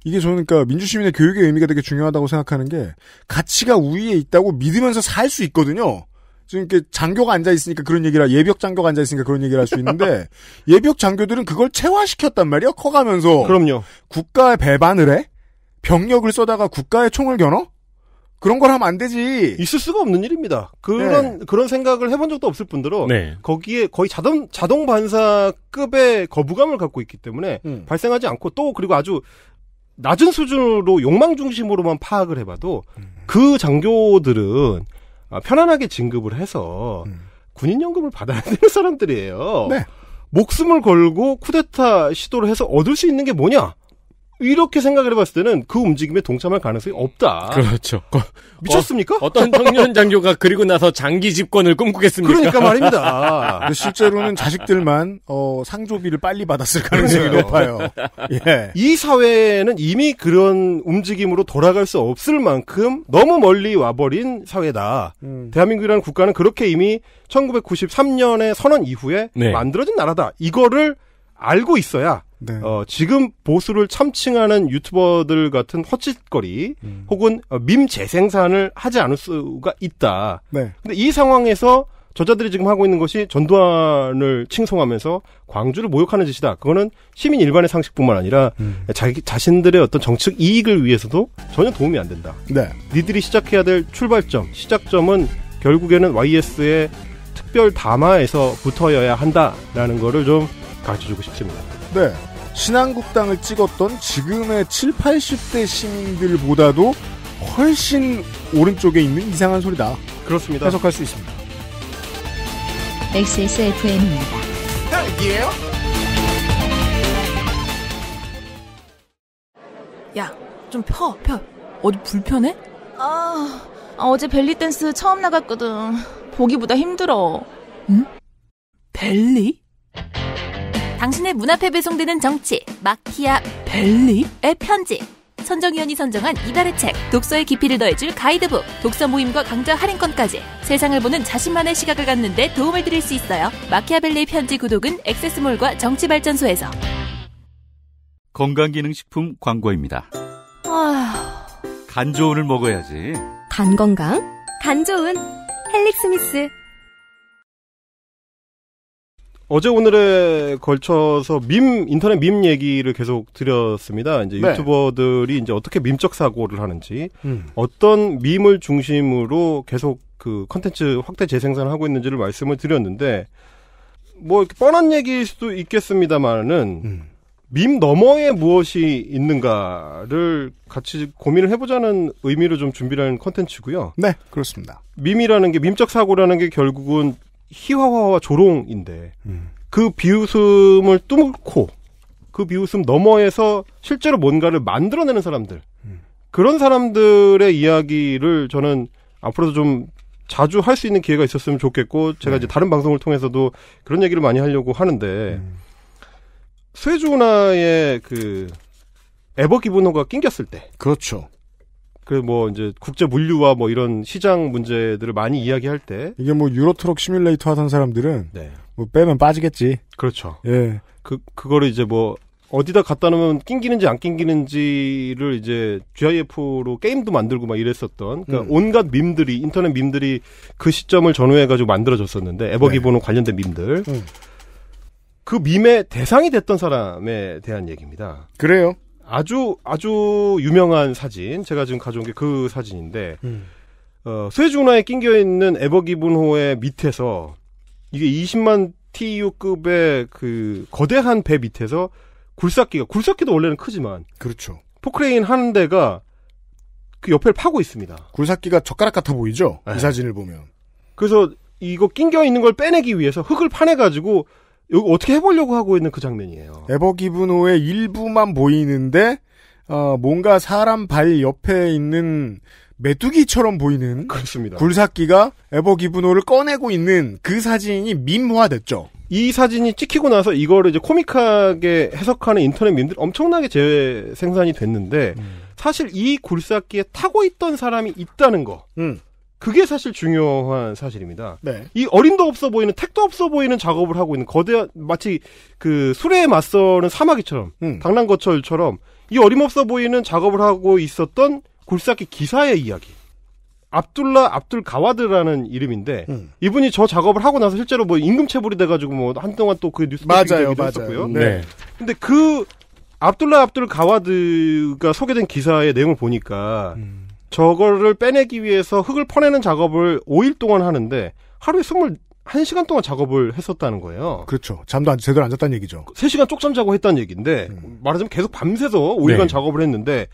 이게 저는 그러니까 민주시민의 교육의 의미가 되게 중요하다고 생각하는 게 가치가 우위에 있다고 믿으면서 살 수 있거든요. 지금 이렇게 장교가 앉아 있으니까 그런 얘기라 예벽 장교가 앉아 있으니까 그런 얘기를 할 수 있는데 [LAUGHS] 예벽 장교들은 그걸 체화시켰단 말이에요. 커가면서 그럼요. 국가의 배반을 해 병력을 쏘다가 국가의 총을 겨눠 그런 걸 하면 안 되지. 있을 수가 없는 일입니다. 그런 네. 그런 생각을 해본 적도 없을 뿐더러 네. 거기에 거의 자동 자동 반사급의 거부감을 갖고 있기 때문에 음. 발생하지 않고 또 그리고 아주 낮은 수준으로 욕망 중심으로만 파악을 해봐도 음. 그 장교들은 아, 편안하게 진급을 해서 음. 군인연금을 받아야 되는 사람들이에요. 네. 목숨을 걸고 쿠데타 시도를 해서 얻을 수 있는 게 뭐냐? 이렇게 생각을 해봤을 때는 그 움직임에 동참할 가능성이 없다. 그렇죠. [LAUGHS] 미쳤습니까? 어, 떤 청년 장교가 그리고 나서 장기 집권을 꿈꾸겠습니까? 그러니까 말입니다. [LAUGHS] 실제로는 자식들만 어, 상조비를 빨리 받았을 가능성이 그렇죠. 높아요. 예. 이 사회는 이미 그런 움직임으로 돌아갈 수 없을 만큼 너무 멀리 와버린 사회다. 음. 대한민국이라는 국가는 그렇게 이미 1 9 9 3년에 선언 이후에 네. 만들어진 나라다. 이거를 알고 있어야 네. 어, 지금 보수를 참칭하는 유튜버들 같은 헛짓거리 음. 혹은 어, 밈 재생산을 하지 않을 수가 있다. 네. 근데 이 상황에서 저자들이 지금 하고 있는 것이 전두환을 칭송하면서 광주를 모욕하는 짓이다. 그거는 시민 일반의 상식뿐만 아니라 음. 자기 자신들의 어떤 정치적 이익을 위해서도 전혀 도움이 안 된다. 네. 니들이 시작해야 될 출발점, 시작점은 결국에는 YS의 특별 담화에서붙어야 한다라는 거를 좀 가르쳐주고 싶습니다. 네. 신한국당을 찍었던 지금의 7, 80대 시민들보다도 훨씬 오른쪽에 있는 이상한 소리다. 그렇습니다. 해석할 수 있습니다. XSFM입니다. 딸기예요? 야, 좀 펴, 펴. 어디 불편해? 아, 아, 어제 벨리 댄스 처음 나갔거든. 보기보다 힘들어. 응? 벨리? 당신의 문 앞에 배송되는 정치 마키아 벨리의 편지 선정위원이 선정한 이달의 책 독서의 깊이를 더해줄 가이드북 독서 모임과 강좌 할인권까지 세상을 보는 자신만의 시각을 갖는데 도움을 드릴 수 있어요 마키아벨리의 편지 구독은 액세스몰과 정치발전소에서 건강기능식품 광고입니다 아. 간 좋은을 먹어야지 간 건강? 간 좋은 헬릭스미스 어제 오늘에 걸쳐서 밈 인터넷 밈 얘기를 계속 드렸습니다. 이제 네. 유튜버들이 이제 어떻게 밈적 사고를 하는지 음. 어떤 밈을 중심으로 계속 그 컨텐츠 확대 재생산을 하고 있는지를 말씀을 드렸는데 뭐 이렇게 뻔한 얘기일 수도 있겠습니다만은 음. 밈 너머에 무엇이 있는가를 같이 고민을 해보자는 의미로 좀 준비한 컨텐츠고요. 네, 그렇습니다. 밈이라는 게 밈적 사고라는 게 결국은 희화화와 조롱인데 음. 그 비웃음을 뚫고 그 비웃음 너머에서 실제로 뭔가를 만들어내는 사람들 음. 그런 사람들의 이야기를 저는 앞으로도 좀 자주 할 수 있는 기회가 있었으면 좋겠고 제가 네. 이제 다른 방송을 통해서도 그런 얘기를 많이 하려고 하는데 음. 스웨주나의 그 에버 기브노가 낑겼을 때 그렇죠 그뭐 이제 국제 물류와 뭐 이런 시장 문제들을 많이 이야기할 때 이게 뭐 유로 트럭 시뮬레이터 하던 사람들은 네. 뭐 빼면 빠지겠지. 그렇죠. 예. 그 그거를 이제 뭐 어디다 갖다 놓으면 낑기는지 안 낑기는지를 이제 GIF로 게임도 만들고 막 이랬었던 그러니까 음. 온갖 밈들이 인터넷 밈들이 그 시점을 전후해 가지고 만들어졌었는데 에버기본은 네. 관련된 밈들. 음. 그 밈의 대상이 됐던 사람에 대한 얘기입니다. 그래요? 아주 아주 유명한 사진 제가 지금 가져온 게 그 사진인데 음. 어, 스웨즈운하에 낑겨 있는 에버기분호의 밑에서 이게 20만 TU급의 그 거대한 배 밑에서 굴삭기가 굴삭기도 원래는 크지만 그렇죠. 포크레인 한 대가 그옆에 파고 있습니다. 굴삭기가 젓가락 같아 보이죠? 네. 이 사진을 보면. 그래서 이거 낑겨 있는 걸 빼내기 위해서 흙을 파내 가지고 여기 어떻게 해보려고 하고 있는 그 장면이에요. 에버기브노의 일부만 보이는데 어, 뭔가 사람 발 옆에 있는 메뚜기처럼 보이는 그렇습니다. 굴삭기가 에버기브노를 꺼내고 있는 그 사진이 밈화됐죠. 이 사진이 찍히고 나서 이거를 이제 코믹하게 해석하는 인터넷 밈들 엄청나게 재생산이 됐는데 음. 사실 이 굴삭기에 타고 있던 사람이 있다는 거. 음. 그게 사실 중요한 사실입니다. 네. 이 어림도 없어 보이는 택도 없어 보이는 작업을 하고 있는 거대한 마치 그 수레에 맞서는 사마귀처럼 음. 당랑거철처럼 이 어림없어 보이는 작업을 하고 있었던 굴삭기 기사의 이야기. 압둘라 압둘 가와드라는 이름인데 음. 이분이 저 작업을 하고 나서 실제로 뭐 임금 체불이 돼가지고 뭐 한동안 또 그 뉴스 맞아요, 맞아요. 했었고요. 음. 네. 근데 그 압둘라 압둘 가와드가 소개된 기사의 내용을 보니까 음. 저거를 빼내기 위해서 흙을 퍼내는 작업을 5일 동안 하는데 하루에 21시간 동안 작업을 했었다는 거예요. 그렇죠. 잠도 안, 제대로 안 잤다는 얘기죠. 3시간 쪽잠 자고 했다는 얘기인데 음. 말하자면 계속 밤새서 5일간 네. 작업을 했는데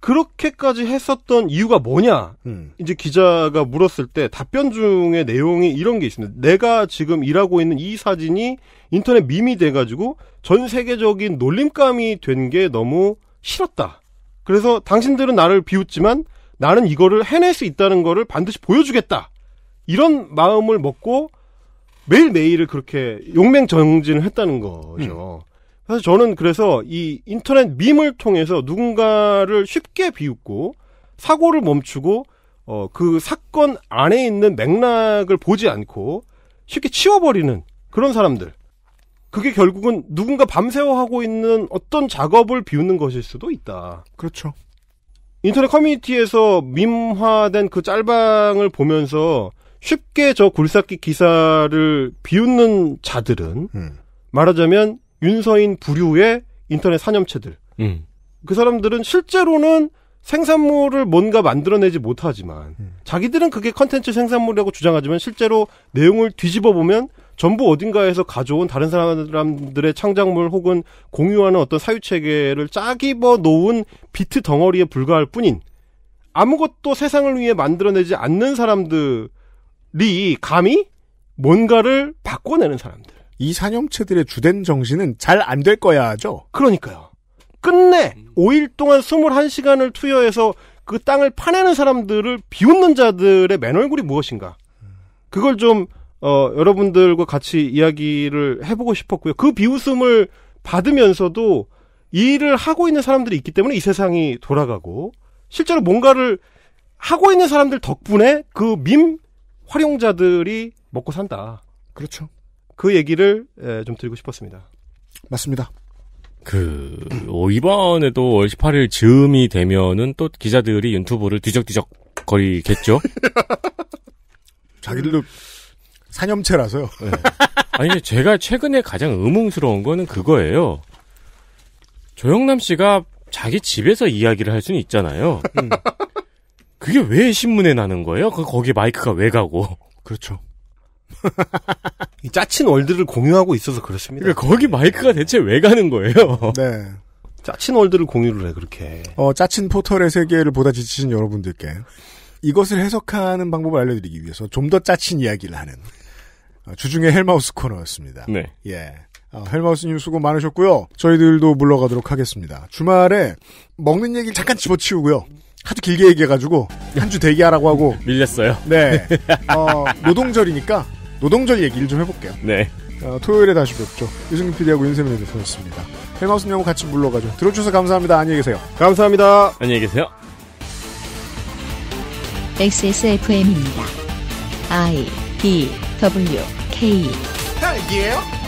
그렇게까지 했었던 이유가 뭐냐? 음. 이제 기자가 물었을 때 답변 중에 내용이 이런 게 있습니다. 내가 지금 일하고 있는 이 사진이 인터넷 밈이 돼가지고 전 세계적인 놀림감이 된 게 너무 싫었다. 그래서 당신들은 나를 비웃지만 나는 이거를 해낼 수 있다는 거를 반드시 보여주겠다. 이런 마음을 먹고 매일매일을 그렇게 용맹정진을 했다는 거죠. 음. 그래서 저는 그래서 이 인터넷 밈을 통해서 누군가를 쉽게 비웃고 사고를 멈추고 어, 그 사건 안에 있는 맥락을 보지 않고 쉽게 치워버리는 그런 사람들. 그게 결국은 누군가 밤새워 하고 있는 어떤 작업을 비웃는 것일 수도 있다. 그렇죠. 인터넷 커뮤니티에서 민화된 그 짤방을 보면서 쉽게 저 굴삭기 기사를 비웃는 자들은 음. 말하자면 윤서인 부류의 인터넷 사념체들. 음. 그 사람들은 실제로는 생산물을 뭔가 만들어내지 못하지만 음. 자기들은 그게 컨텐츠 생산물이라고 주장하지만 실제로 내용을 뒤집어 보면 전부 어딘가에서 가져온 다른 사람들의 창작물 혹은 공유하는 어떤 사유체계를 짜깁어 놓은 비트 덩어리에 불과할 뿐인 아무것도 세상을 위해 만들어내지 않는 사람들이 감히 뭔가를 바꿔내는 사람들. 이 사념체들의 주된 정신은 잘 안 될 거야 하죠? 그러니까요. 끝내 5일 동안 21시간을 투여해서 그 땅을 파내는 사람들을 비웃는 자들의 맨얼굴이 무엇인가. 그걸 좀 어, 여러분들과 같이 이야기를 해보고 싶었고요. 그 비웃음을 받으면서도 일을 하고 있는 사람들이 있기 때문에 이 세상이 돌아가고 실제로 뭔가를 하고 있는 사람들 덕분에 그 밈 활용자들이 먹고 산다. 그렇죠. 그 얘기를 좀 드리고 싶었습니다. 맞습니다. 그, 어, 이번에도 월 18일 즈음이 되면은 또 기자들이 유튜브를 뒤적뒤적 거리겠죠? [LAUGHS] 자기들도 사념체라서요 네. 아니 제가 최근에 가장 의문스러운 거는 그거예요. 조영남 씨가 자기 집에서 이야기를 할 수는 있잖아요. 음. 그게 왜 신문에 나는 거예요? 그 거기 마이크가 왜 가고? 그렇죠. [LAUGHS] 이 짜친 월드를 공유하고 있어서 그렇습니다. 그러니까 거기 마이크가 대체 왜 가는 거예요? 네. 짜친 월드를 공유를 해 그렇게. 어 짜친 포털의 세계를 보다 지치신 여러분들께 이것을 해석하는 방법을 알려드리기 위해서 좀 더 짜친 이야기를 하는 아, 주중에 헬마우스 코너였습니다. 네. 예. 아, 헬마우스님 수고 많으셨고요. 저희들도 물러가도록 하겠습니다. 주말에 먹는 얘기 잠깐 집어치우고요. 하도 길게 얘기해가지고 한 주 대기하라고 하고 밀렸어요. 네. 어, 노동절이니까 노동절 얘기를 좀 해볼게요. 네. 어, 토요일에 다시 뵙죠. 유승민 PD하고 윤세민 대표였습니다. 헬마우스님하고 같이 물러가죠. 들어주셔서 감사합니다. 안녕히 계세요. 감사합니다. 안녕히 계세요. XSFM입니다. I D W K 딸기예요?